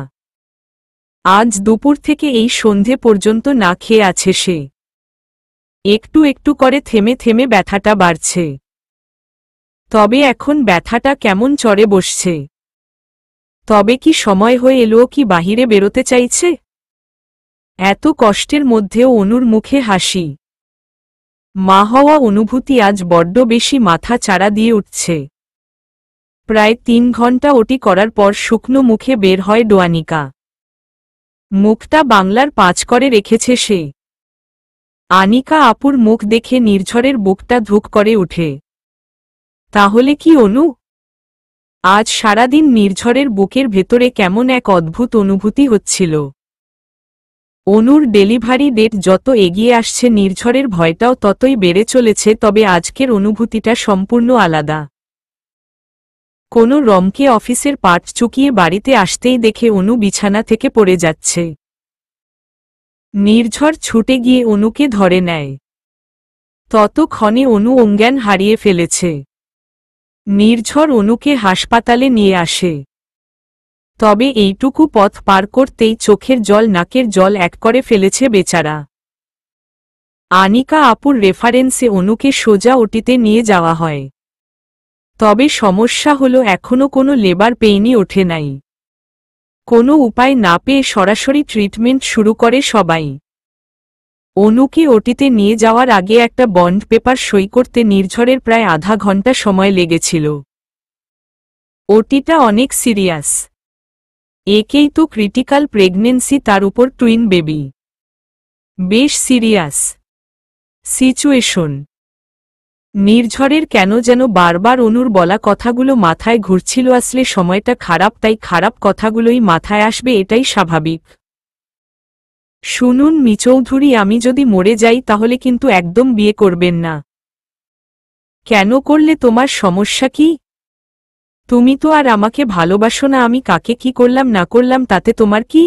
আজ দুপুর থেকে এই সন্ধে পর্যন্ত না খেয়ে আছে সে একটু একটু করে থেমে থেমে ব্যথাটা বাড়ছে তবে এখন ব্যথাটা কেমন চড়ে বসছে তবে কি সময় হয়ে এলো কি বাহিরে বেরোতে চাইছে এত কষ্টের মধ্যেও অনুর মুখে হাসি মা হওয়া অনুভূতি আজ বড্ড বেশি মাথা চাড়া দিয়ে উঠছে প্রায় তিন ঘন্টা ওটি করার পর শুকনো মুখে বের হয় ডোয়ানিকা মুখটা বাংলার পাঁচ করে রেখেছে সে আনিকা আপুর মুখ দেখে নির্ঝরের বুকটা ধুক করে উঠে তাহলে কি অনু আজ সারাদিন নির্ঝরের বুকের ভেতরে কেমন এক অদ্ভুত অনুভূতি হচ্ছিল অনুর ডেলিভারি ডেট যত এগিয়ে আসছে নির্ঝরের ভয়টাও ততই বেড়ে চলেছে তবে আজকের অনুভূতিটা সম্পূর্ণ আলাদা কোনো রমকে অফিসের পাট চুকিয়ে বাড়িতে আসতেই দেখে অনু বিছানা থেকে পড়ে যাচ্ছে নির্ঝর ছুটে গিয়ে অনুকে ধরে নেয় ততক্ষণে অনু অজ্ঞান হারিয়ে ফেলেছে নির্ঝর অনুকে হাসপাতালে নিয়ে আসে তবে এইটুকু পথ পার করতেই চোখের জল নাকের জল এক করে ফেলেছে বেচারা আনিকা আপুর রেফারেন্সে অনুকে সোজা ওটিতে নিয়ে যাওয়া হয় তবে সমস্যা হলো এখনও কোনো লেবার পেইনই ওঠে নাই কোনো উপায় না পেয়ে সরাসরি ট্রিটমেন্ট শুরু করে সবাই অনুকে ওটিতে নিয়ে যাওয়ার আগে একটা বন্ড পেপার সই করতে নির্ঝরের প্রায় আধা ঘন্টা সময় লেগেছিল ওটিটা অনেক সিরিয়াস একেই তো ক্রিটিক্যাল প্রেগনেন্সি তার উপর টুইন বেবি বেশ সিরিয়াস সিচুয়েশন নির্ঝরের কেন যেন বারবার অনুর বলা কথাগুলো মাথায় ঘুরছিল আসলে সময়টা খারাপ তাই খারাপ কথাগুলোই মাথায় আসবে এটাই স্বাভাবিক শুনুন মিচৌধুরী আমি যদি মরে যাই তাহলে কিন্তু একদম বিয়ে করবেন না কেন করলে তোমার সমস্যা কি তুমি তো আর আমাকে ভালোবাসো না আমি কাকে কি করলাম না করলাম তাতে তোমার কি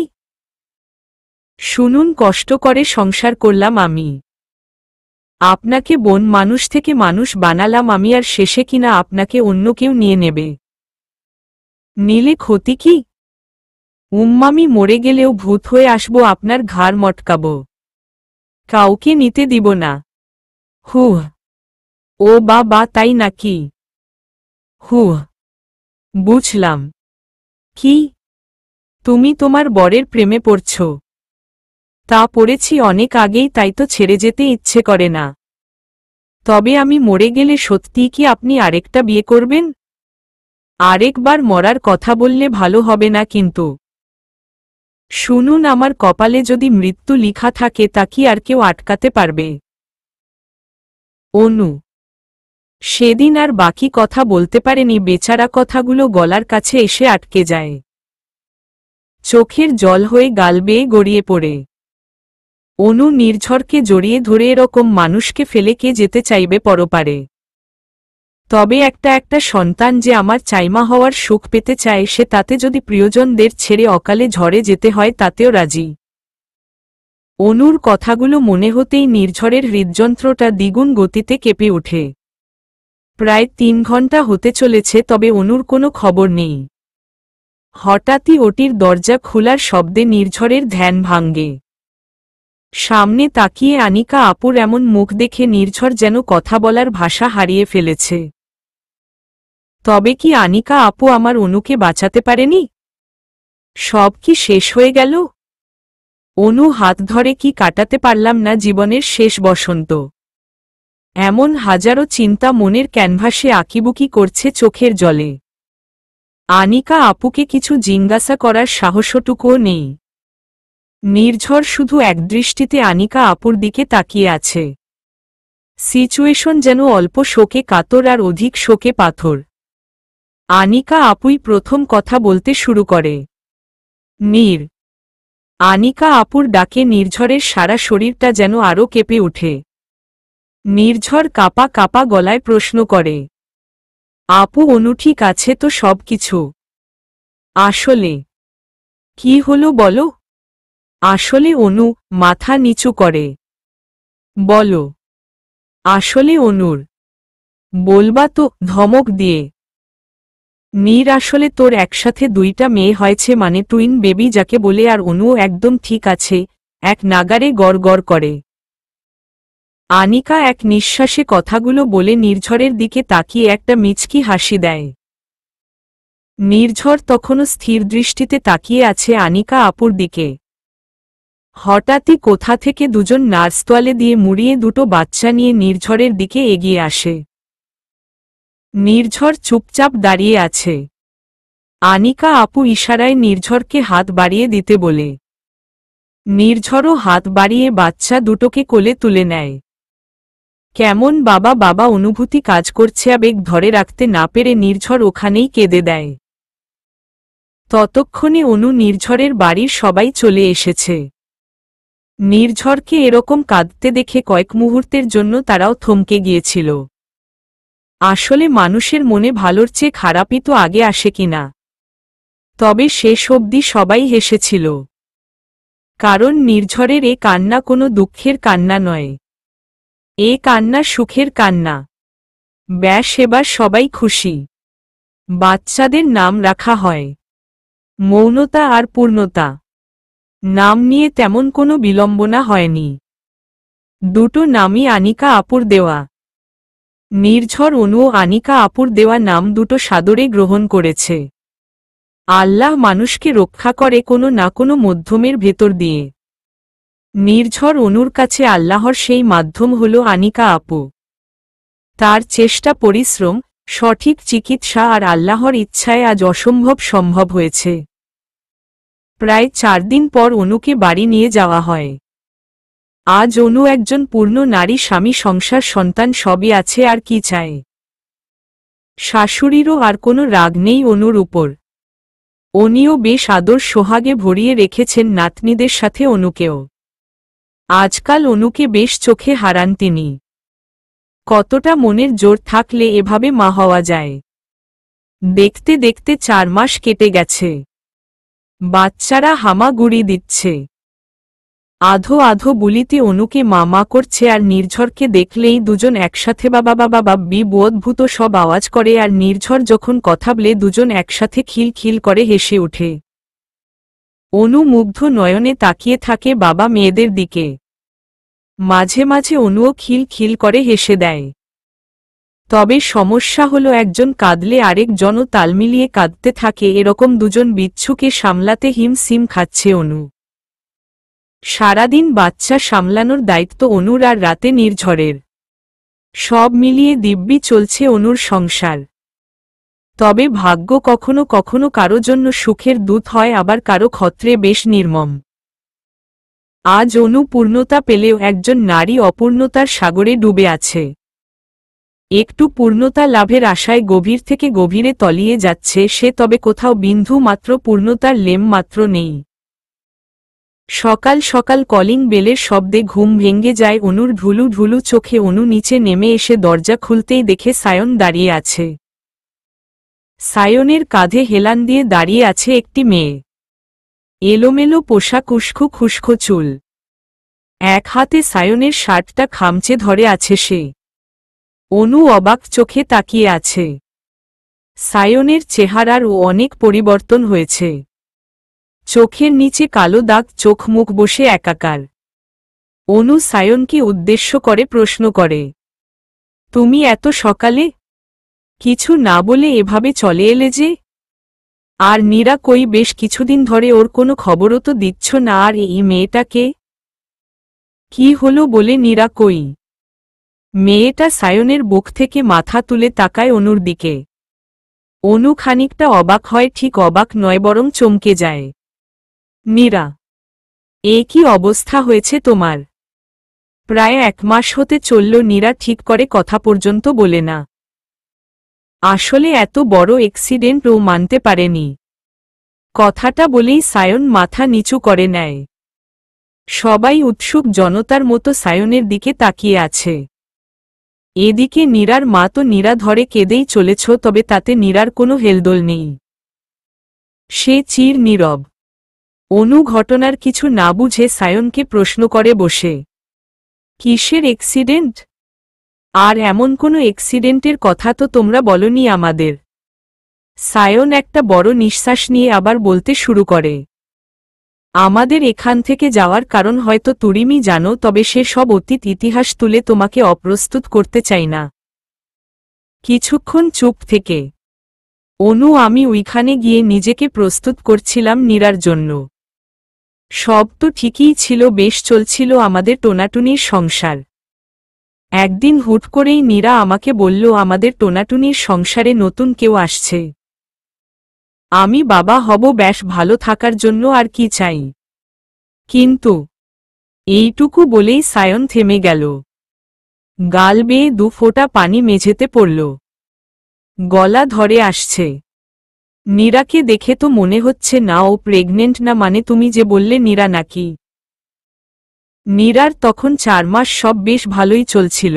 শুনুন কষ্ট করে সংসার করলাম আমি আপনাকে বোন মানুষ থেকে মানুষ বানালাম আমি আর শেষে কিনা আপনাকে অন্য কেউ নিয়ে নেবে নিলে ক্ষতি কি উম্মামি মরে গেলেও ভূত হয়ে আসব আপনার ঘাড় মটকাব কাউকে নিতে দিব না হুহ ও বা বা তাই নাকি হুহ বুঝলাম কি তুমি তোমার বরের প্রেমে পড়ছ তা পড়েছি অনেক আগেই তাই তো ছেড়ে যেতে ইচ্ছে করে না তবে আমি মরে গেলে সত্যিই কি আপনি আরেকটা বিয়ে করবেন আরেকবার মরার কথা বললে ভালো হবে না কিন্তু শুনুন আমার কপালে যদি মৃত্যু লিখা থাকে তা কি আর কেউ আটকাতে পারবে অনু সেদিন আর বাকি কথা বলতে পারেনি বেচারা কথাগুলো গলার কাছে এসে আটকে যায় চোখের জল হয়ে গাল বেয়ে গড়িয়ে পড়ে অনু নির্ঝরকে জড়িয়ে ধরে এরকম মানুষকে ফেলে কে যেতে চাইবে পরপারে তবে একটা একটা সন্তান যে আমার চাইমা হওয়ার সুখ পেতে চায় সে তাতে যদি প্রিয়জনদের ছেড়ে অকালে ঝরে যেতে হয় তাতেও রাজি অনুর কথাগুলো মনে হতেই নির্ঝরের হৃদযন্ত্রটা দ্বিগুণ গতিতে কেঁপে ওঠে প্রায় তিন ঘন্টা হতে চলেছে তবে অনুর কোনো খবর নেই হঠাৎই ওটির দরজা খোলার শব্দে নির্ঝরের ধ্যান ভাঙ্গে সামনে তাকিয়ে আনিকা আপুর এমন মুখ দেখে নির্ঝর যেন কথা বলার ভাষা হারিয়ে ফেলেছে তবে কি আনিকা আপু আমার অনুকে বাঁচাতে পারেনি সব কি শেষ হয়ে গেল অনু হাত ধরে কি কাটাতে পারলাম না জীবনের শেষ বসন্ত এমন হাজারো চিন্তা মনের ক্যানভাসে আঁকিবুকি করছে চোখের জলে আনিকা আপুকে কিছু জিজ্ঞাসা করার সাহসটুকুও নেই নির্ঝর শুধু একদৃষ্টিতে আনিকা আপুর দিকে তাকিয়ে আছে সিচুয়েশন যেন অল্প শোকে কাতর আর অধিক শোকে পাথর আনিকা আপুই প্রথম কথা বলতে শুরু করে নীর আনিকা আপুর ডাকে নির্ঝরের সারা শরীরটা যেন আরও কেঁপে ওঠে নির্ঝর কাপা কাপা গলায় প্রশ্ন করে আপু অনু ঠিক আছে তো সব কিছু আসলে কি হলো বলো আসলে অনু মাথা নিচু করে বলো আসলে অনুর বলবা তো ধমক দিয়ে নীর আসলে তোর একসাথে দুইটা মেয়ে হয়েছে মানে টুইন বেবি যাকে বলে আর অনুও একদম ঠিক আছে এক নাগারে গড় করে আনিকা এক নিঃশ্বাসে কথাগুলো বলে নির্ঝরের দিকে তাকিয়ে একটা মিচকি হাসি দেয় নির্ঝর তখনও স্থির দৃষ্টিতে তাকিয়ে আছে আনিকা আপুর দিকে হঠাৎই কোথা থেকে দুজন নার্স তোয়ালে দিয়ে মুড়িয়ে দুটো বাচ্চা নিয়ে নির্ঝরের দিকে এগিয়ে আসে নির্ঝর চুপচাপ দাঁড়িয়ে আছে আনিকা আপু ইশারায় নির্ঝরকে হাত বাড়িয়ে দিতে বলে নির্ঝরও হাত বাড়িয়ে বাচ্চা দুটোকে কোলে তুলে নেয় কেমন বাবা বাবা অনুভূতি কাজ করছে আবেগ ধরে রাখতে না পেরে নির্ঝর ওখানেই কেঁদে দেয় ততক্ষণে অনু নির্ঝরের বাড়ির সবাই চলে এসেছে নির্ঝরকে এরকম কাঁদতে দেখে কয়েক মুহূর্তের জন্য তারাও থমকে গিয়েছিল আসলে মানুষের মনে ভালোর চেয়ে খারাপই তো আগে আসে কিনা তবে শেষ অবধি সবাই হেসেছিল কারণ নির্ঝরের এ কান্না কোনো দুঃখের কান্না নয় এ কান্না সুখের কান্না ব্যাস এবার সবাই খুশি বাচ্চাদের নাম রাখা হয় মৌনতা আর পূর্ণতা নাম নিয়ে তেমন কোনো বিলম্বনা হয়নি দুটো নামই আনিকা আপুর দেওয়া নির্ঝর অনু আনিকা আপুর দেওয়া নাম দুটো সাদরে গ্রহণ করেছে আল্লাহ মানুষকে রক্ষা করে কোনো না কোনো মধ্যমের ভেতর দিয়ে নির্ঝর অনুর কাছে আল্লাহর সেই মাধ্যম হল আনিকা আপু তার চেষ্টা পরিশ্রম সঠিক চিকিৎসা আর আল্লাহর ইচ্ছায় আজ অসম্ভব সম্ভব হয়েছে প্রায় চার দিন পর অনুকে বাড়ি নিয়ে যাওয়া হয় আজ অনু একজন পূর্ণ নারী স্বামী সংসার সন্তান সবই আছে আর কি চায় শাশুড়িরও আর কোনো রাগ নেই অনুর উপর অনিও বেশ আদর সোহাগে ভরিয়ে রেখেছেন নাতনিদের সাথে অনুকেও আজকাল অনুকে বেশ চোখে হারান তিনি কতটা মনের জোর থাকলে এভাবে মা হওয়া যায় দেখতে দেখতে চার মাস কেটে গেছে বাচ্চারা হামাগুড়ি দিচ্ছে আধো আধো বুলিতে অনুকে মামা করছে আর নির্ঝরকে দেখলেই দুজন একসাথে বাবা বাবা বাব্বি বোধভূত সব আওয়াজ করে আর নির্ঝর যখন কথা বলে দুজন একসাথে খিল খিল করে হেসে ওঠে অনুমুগ্ধ নয়নে তাকিয়ে থাকে বাবা মেয়েদের দিকে মাঝে মাঝে অনুও খিল খিল করে হেসে দেয় তবে সমস্যা হলো একজন কাঁদলে আরেকজনও তাল মিলিয়ে কাঁদতে থাকে এরকম দুজন বিচ্ছুকে সামলাতে সিম খাচ্ছে অনু সারাদিন বাচ্চা সামলানোর দায়িত্ব অনুর আর রাতে নির্ঝরের সব মিলিয়ে দিব্যি চলছে অনুর সংসার তবে ভাগ্য কখনো কখনো কারো জন্য সুখের দূত হয় আবার কারো ক্ষত্রে বেশ নির্মম আজ অনুপূর্ণতা পেলেও একজন নারী অপূর্ণতার সাগরে ডুবে আছে একটু পূর্ণতা লাভের আশায় গভীর থেকে গভীরে তলিয়ে যাচ্ছে সে তবে কোথাও বিন্ধু মাত্র পূর্ণতার লেম মাত্র নেই সকাল সকাল কলিং বেলের শব্দে ঘুম ভেঙ্গে যায় অনুর ঢুলু ঢুলু চোখে অনু নিচে নেমে এসে দরজা খুলতেই দেখে সায়ন দাঁড়িয়ে আছে সায়নের কাঁধে হেলান দিয়ে দাঁড়িয়ে আছে একটি মেয়ে এলোমেলো পোষা খুশখো খুশখো চুল এক হাতে সায়নের শার্টটা খামচে ধরে আছে সে অনু অবাক চোখে তাকিয়ে আছে সায়নের ও অনেক পরিবর্তন হয়েছে চোখের নিচে কালো দাগ চোখ মুখ বসে একাকার অনু সায়নকে উদ্দেশ্য করে প্রশ্ন করে তুমি এত সকালে কিছু না বলে এভাবে চলে এলে যে আর নীরা কই বেশ কিছুদিন ধরে ওর কোনো খবরও তো দিচ্ছ না আর এই মেয়েটাকে কি হলো বলে নীরা কই মেয়েটা সায়নের বুক থেকে মাথা তুলে তাকায় অনুর দিকে অনু খানিকটা অবাক হয় ঠিক অবাক নয় বরং চমকে যায় নীরা এ কি অবস্থা হয়েছে তোমার প্রায় এক মাস হতে চলল নীরা ঠিক করে কথা পর্যন্ত বলে না আসলে এত বড় এক্সিডেন্ট ও মানতে পারেনি কথাটা বলেই সায়ন মাথা নিচু করে নেয় সবাই উৎসুক জনতার মতো সায়নের দিকে তাকিয়ে আছে এদিকে নীরার মা তো নীরা ধরে কেঁদেই চলেছ তবে তাতে নীরার কোনো হেলদোল নেই সে চির নীরব অনু ঘটনার কিছু না বুঝে সায়নকে প্রশ্ন করে বসে কিসের এক্সিডেন্ট আর এমন কোনো এক্সিডেন্টের কথা তো তোমরা বলনি আমাদের সায়ন একটা বড় নিঃশ্বাস নিয়ে আবার বলতে শুরু করে আমাদের এখান থেকে যাওয়ার কারণ হয়তো তুরিমি জানো তবে সে সব অতীত ইতিহাস তুলে তোমাকে অপ্রস্তুত করতে চাই না কিছুক্ষণ চুপ থেকে অনু আমি ওইখানে গিয়ে নিজেকে প্রস্তুত করছিলাম নিরার জন্য সব তো ঠিকই ছিল বেশ চলছিল আমাদের টোনাটুনির সংসার একদিন হুট করেই নীরা আমাকে বলল আমাদের টোনাটুনির সংসারে নতুন কেউ আসছে আমি বাবা হব ব্যাস ভালো থাকার জন্য আর কি চাই কিন্তু এইটুকু বলেই সায়ন থেমে গেল গাল বেয়ে দু ফোঁটা পানি মেঝেতে পড়ল গলা ধরে আসছে নীরাকে দেখে তো মনে হচ্ছে না ও প্রেগনেন্ট না মানে তুমি যে বললে নীরা নাকি নীরার তখন চার মাস সব বেশ ভালোই চলছিল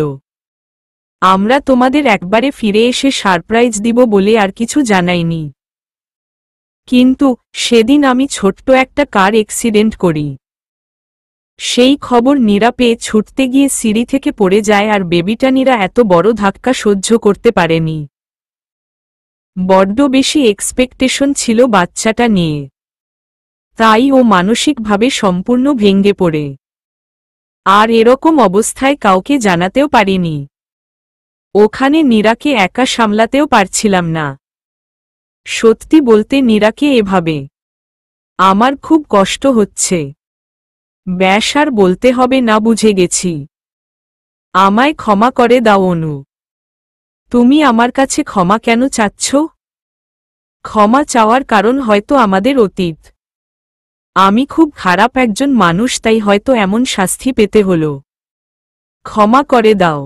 আমরা তোমাদের একবারে ফিরে এসে সারপ্রাইজ দিব বলে আর কিছু জানাইনি কিন্তু সেদিন আমি ছোট্ট একটা কার এক্সিডেন্ট করি সেই খবর নীরা পেয়ে ছুটতে গিয়ে সিঁড়ি থেকে পড়ে যায় আর বেবিটা নীরা এত বড় ধাক্কা সহ্য করতে পারেনি বড্ড বেশি এক্সপেকটেশন ছিল বাচ্চাটা নিয়ে তাই ও মানসিকভাবে সম্পূর্ণ ভেঙ্গে পড়ে আর এরকম অবস্থায় কাউকে জানাতেও পারিনি ওখানে নীরাকে একা সামলাতেও পারছিলাম না সত্যি বলতে নীরাকে এভাবে আমার খুব কষ্ট হচ্ছে ব্যাস আর বলতে হবে না বুঝে গেছি আমায় ক্ষমা করে দাও অনু তুমি আমার কাছে ক্ষমা কেন চাচ্ছ ক্ষমা চাওয়ার কারণ হয়তো আমাদের অতীত আমি খুব খারাপ একজন মানুষ তাই হয়তো এমন শাস্তি পেতে হল ক্ষমা করে দাও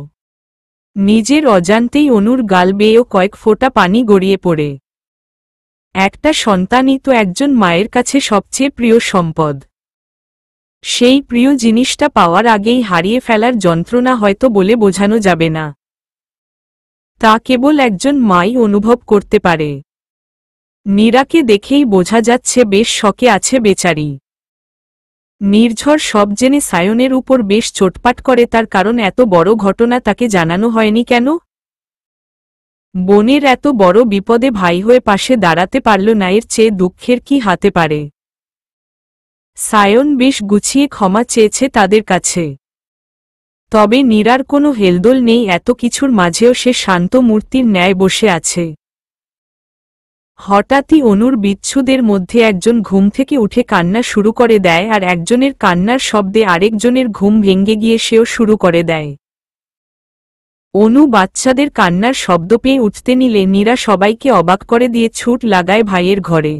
নিজের অজান্তেই অনুর গাল বেয়েও কয়েক ফোঁটা পানি গড়িয়ে পড়ে একটা সন্তানই তো একজন মায়ের কাছে সবচেয়ে প্রিয় সম্পদ সেই প্রিয় জিনিসটা পাওয়ার আগেই হারিয়ে ফেলার যন্ত্রণা হয়তো বলে বোঝানো যাবে না তা কেবল একজন মাই অনুভব করতে পারে নীরাকে দেখেই বোঝা যাচ্ছে বেশ শকে আছে বেচারি নির্ঝর সব জেনে সায়নের উপর বেশ চোটপাট করে তার কারণ এত বড় ঘটনা তাকে জানানো হয়নি কেন বোনের এত বড় বিপদে ভাই হয়ে পাশে দাঁড়াতে পারল না এর চেয়ে দুঃখের কি হাতে পারে সায়ন বেশ গুছিয়ে ক্ষমা চেয়েছে তাদের কাছে তবে নীরার কোনো হেলদোল নেই এত কিছুর মাঝেও সে শান্ত মূর্তির ন্যায় বসে আছে হঠাৎই অনুর বিচ্ছুদের মধ্যে একজন ঘুম থেকে উঠে কান্না শুরু করে দেয় আর একজনের কান্নার শব্দে আরেকজনের ঘুম ভেঙে গিয়ে সেও শুরু করে দেয় অনু বাচ্চাদের কান্নার শব্দ পেয়ে উঠতে নিলে নীরা সবাইকে অবাক করে দিয়ে ছুট লাগায় ভাইয়ের ঘরে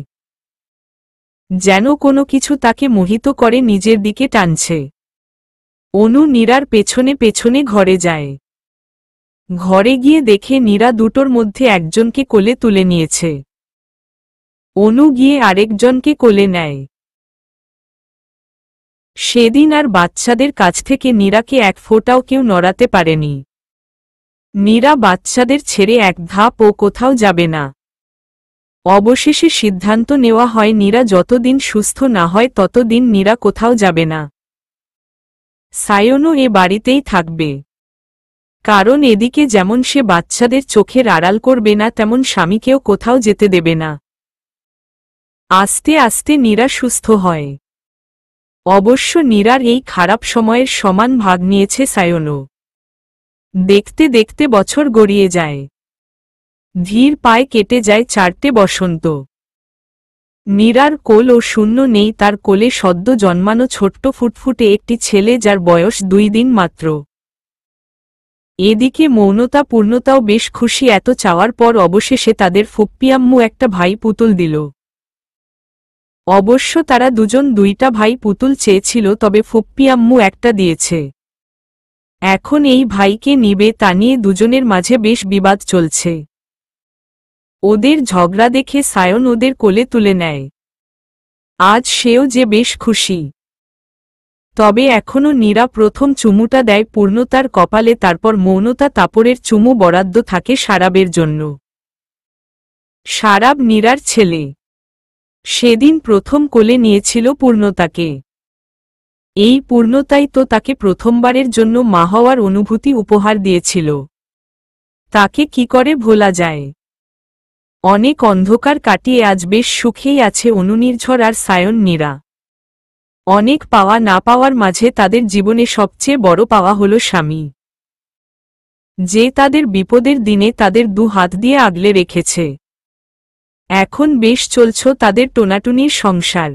যেন কোনো কিছু তাকে মোহিত করে নিজের দিকে টানছে অনু নীরার পেছনে পেছনে ঘরে যায় ঘরে গিয়ে দেখে নীরা দুটোর মধ্যে একজনকে কোলে তুলে নিয়েছে অনু গিয়ে আরেকজনকে কোলে নেয় সেদিন আর বাচ্চাদের কাছ থেকে নীরাকে এক ফোঁটাও কেউ নড়াতে পারেনি নীরা বাচ্চাদের ছেড়ে এক ধাপ ও কোথাও যাবে না অবশেষে সিদ্ধান্ত নেওয়া হয় নীরা যতদিন সুস্থ না হয় ততদিন নীরা কোথাও যাবে না সায়নও এ বাড়িতেই থাকবে কারণ এদিকে যেমন সে বাচ্চাদের চোখের আড়াল করবে না তেমন স্বামীকেও কোথাও যেতে দেবে না আস্তে আস্তে নীরা সুস্থ হয় অবশ্য নীরার এই খারাপ সময়ের সমান ভাগ নিয়েছে সায়নও দেখতে দেখতে বছর গড়িয়ে যায় ধীর পায়ে কেটে যায় চারটে বসন্ত নীরার কোল ও শূন্য নেই তার কোলে সদ্য জন্মানো ছোট্ট ফুটফুটে একটি ছেলে যার বয়স দুই দিন মাত্র এদিকে মৌনতা পূর্ণতাও বেশ খুশি এত চাওয়ার পর অবশেষে তাদের ফুপ্পিয়াম্মু একটা ভাই পুতুল দিল অবশ্য তারা দুজন দুইটা ভাই পুতুল চেয়েছিল তবে ফুপ্পিয়াম্মু একটা দিয়েছে এখন এই ভাইকে নিবে তা নিয়ে দুজনের মাঝে বেশ বিবাদ চলছে ওদের ঝগড়া দেখে সায়ন ওদের কোলে তুলে নেয় আজ সেও যে বেশ খুশি তবে এখনও নীরা প্রথম চুমুটা দেয় পূর্ণতার কপালে তারপর মৌনতা তাপরের চুমু বরাদ্দ থাকে সারাবের জন্য সারাব নীরার ছেলে সেদিন প্রথম কোলে নিয়েছিল পূর্ণতাকে এই পূর্ণতাই তো তাকে প্রথমবারের জন্য মা হওয়ার অনুভূতি উপহার দিয়েছিল তাকে কি করে ভোলা যায় অনেক অন্ধকার কাটিয়ে আজ বেশ সুখেই আছে অনুনির্ঝর আর সায়ন নীরা অনেক পাওয়া না পাওয়ার মাঝে তাদের জীবনে সবচেয়ে বড় পাওয়া হল স্বামী যে তাদের বিপদের দিনে তাদের দু হাত দিয়ে আগলে রেখেছে এখন বেশ চলছ তাদের টোনাটুনির সংসার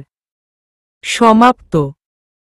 সমাপ্ত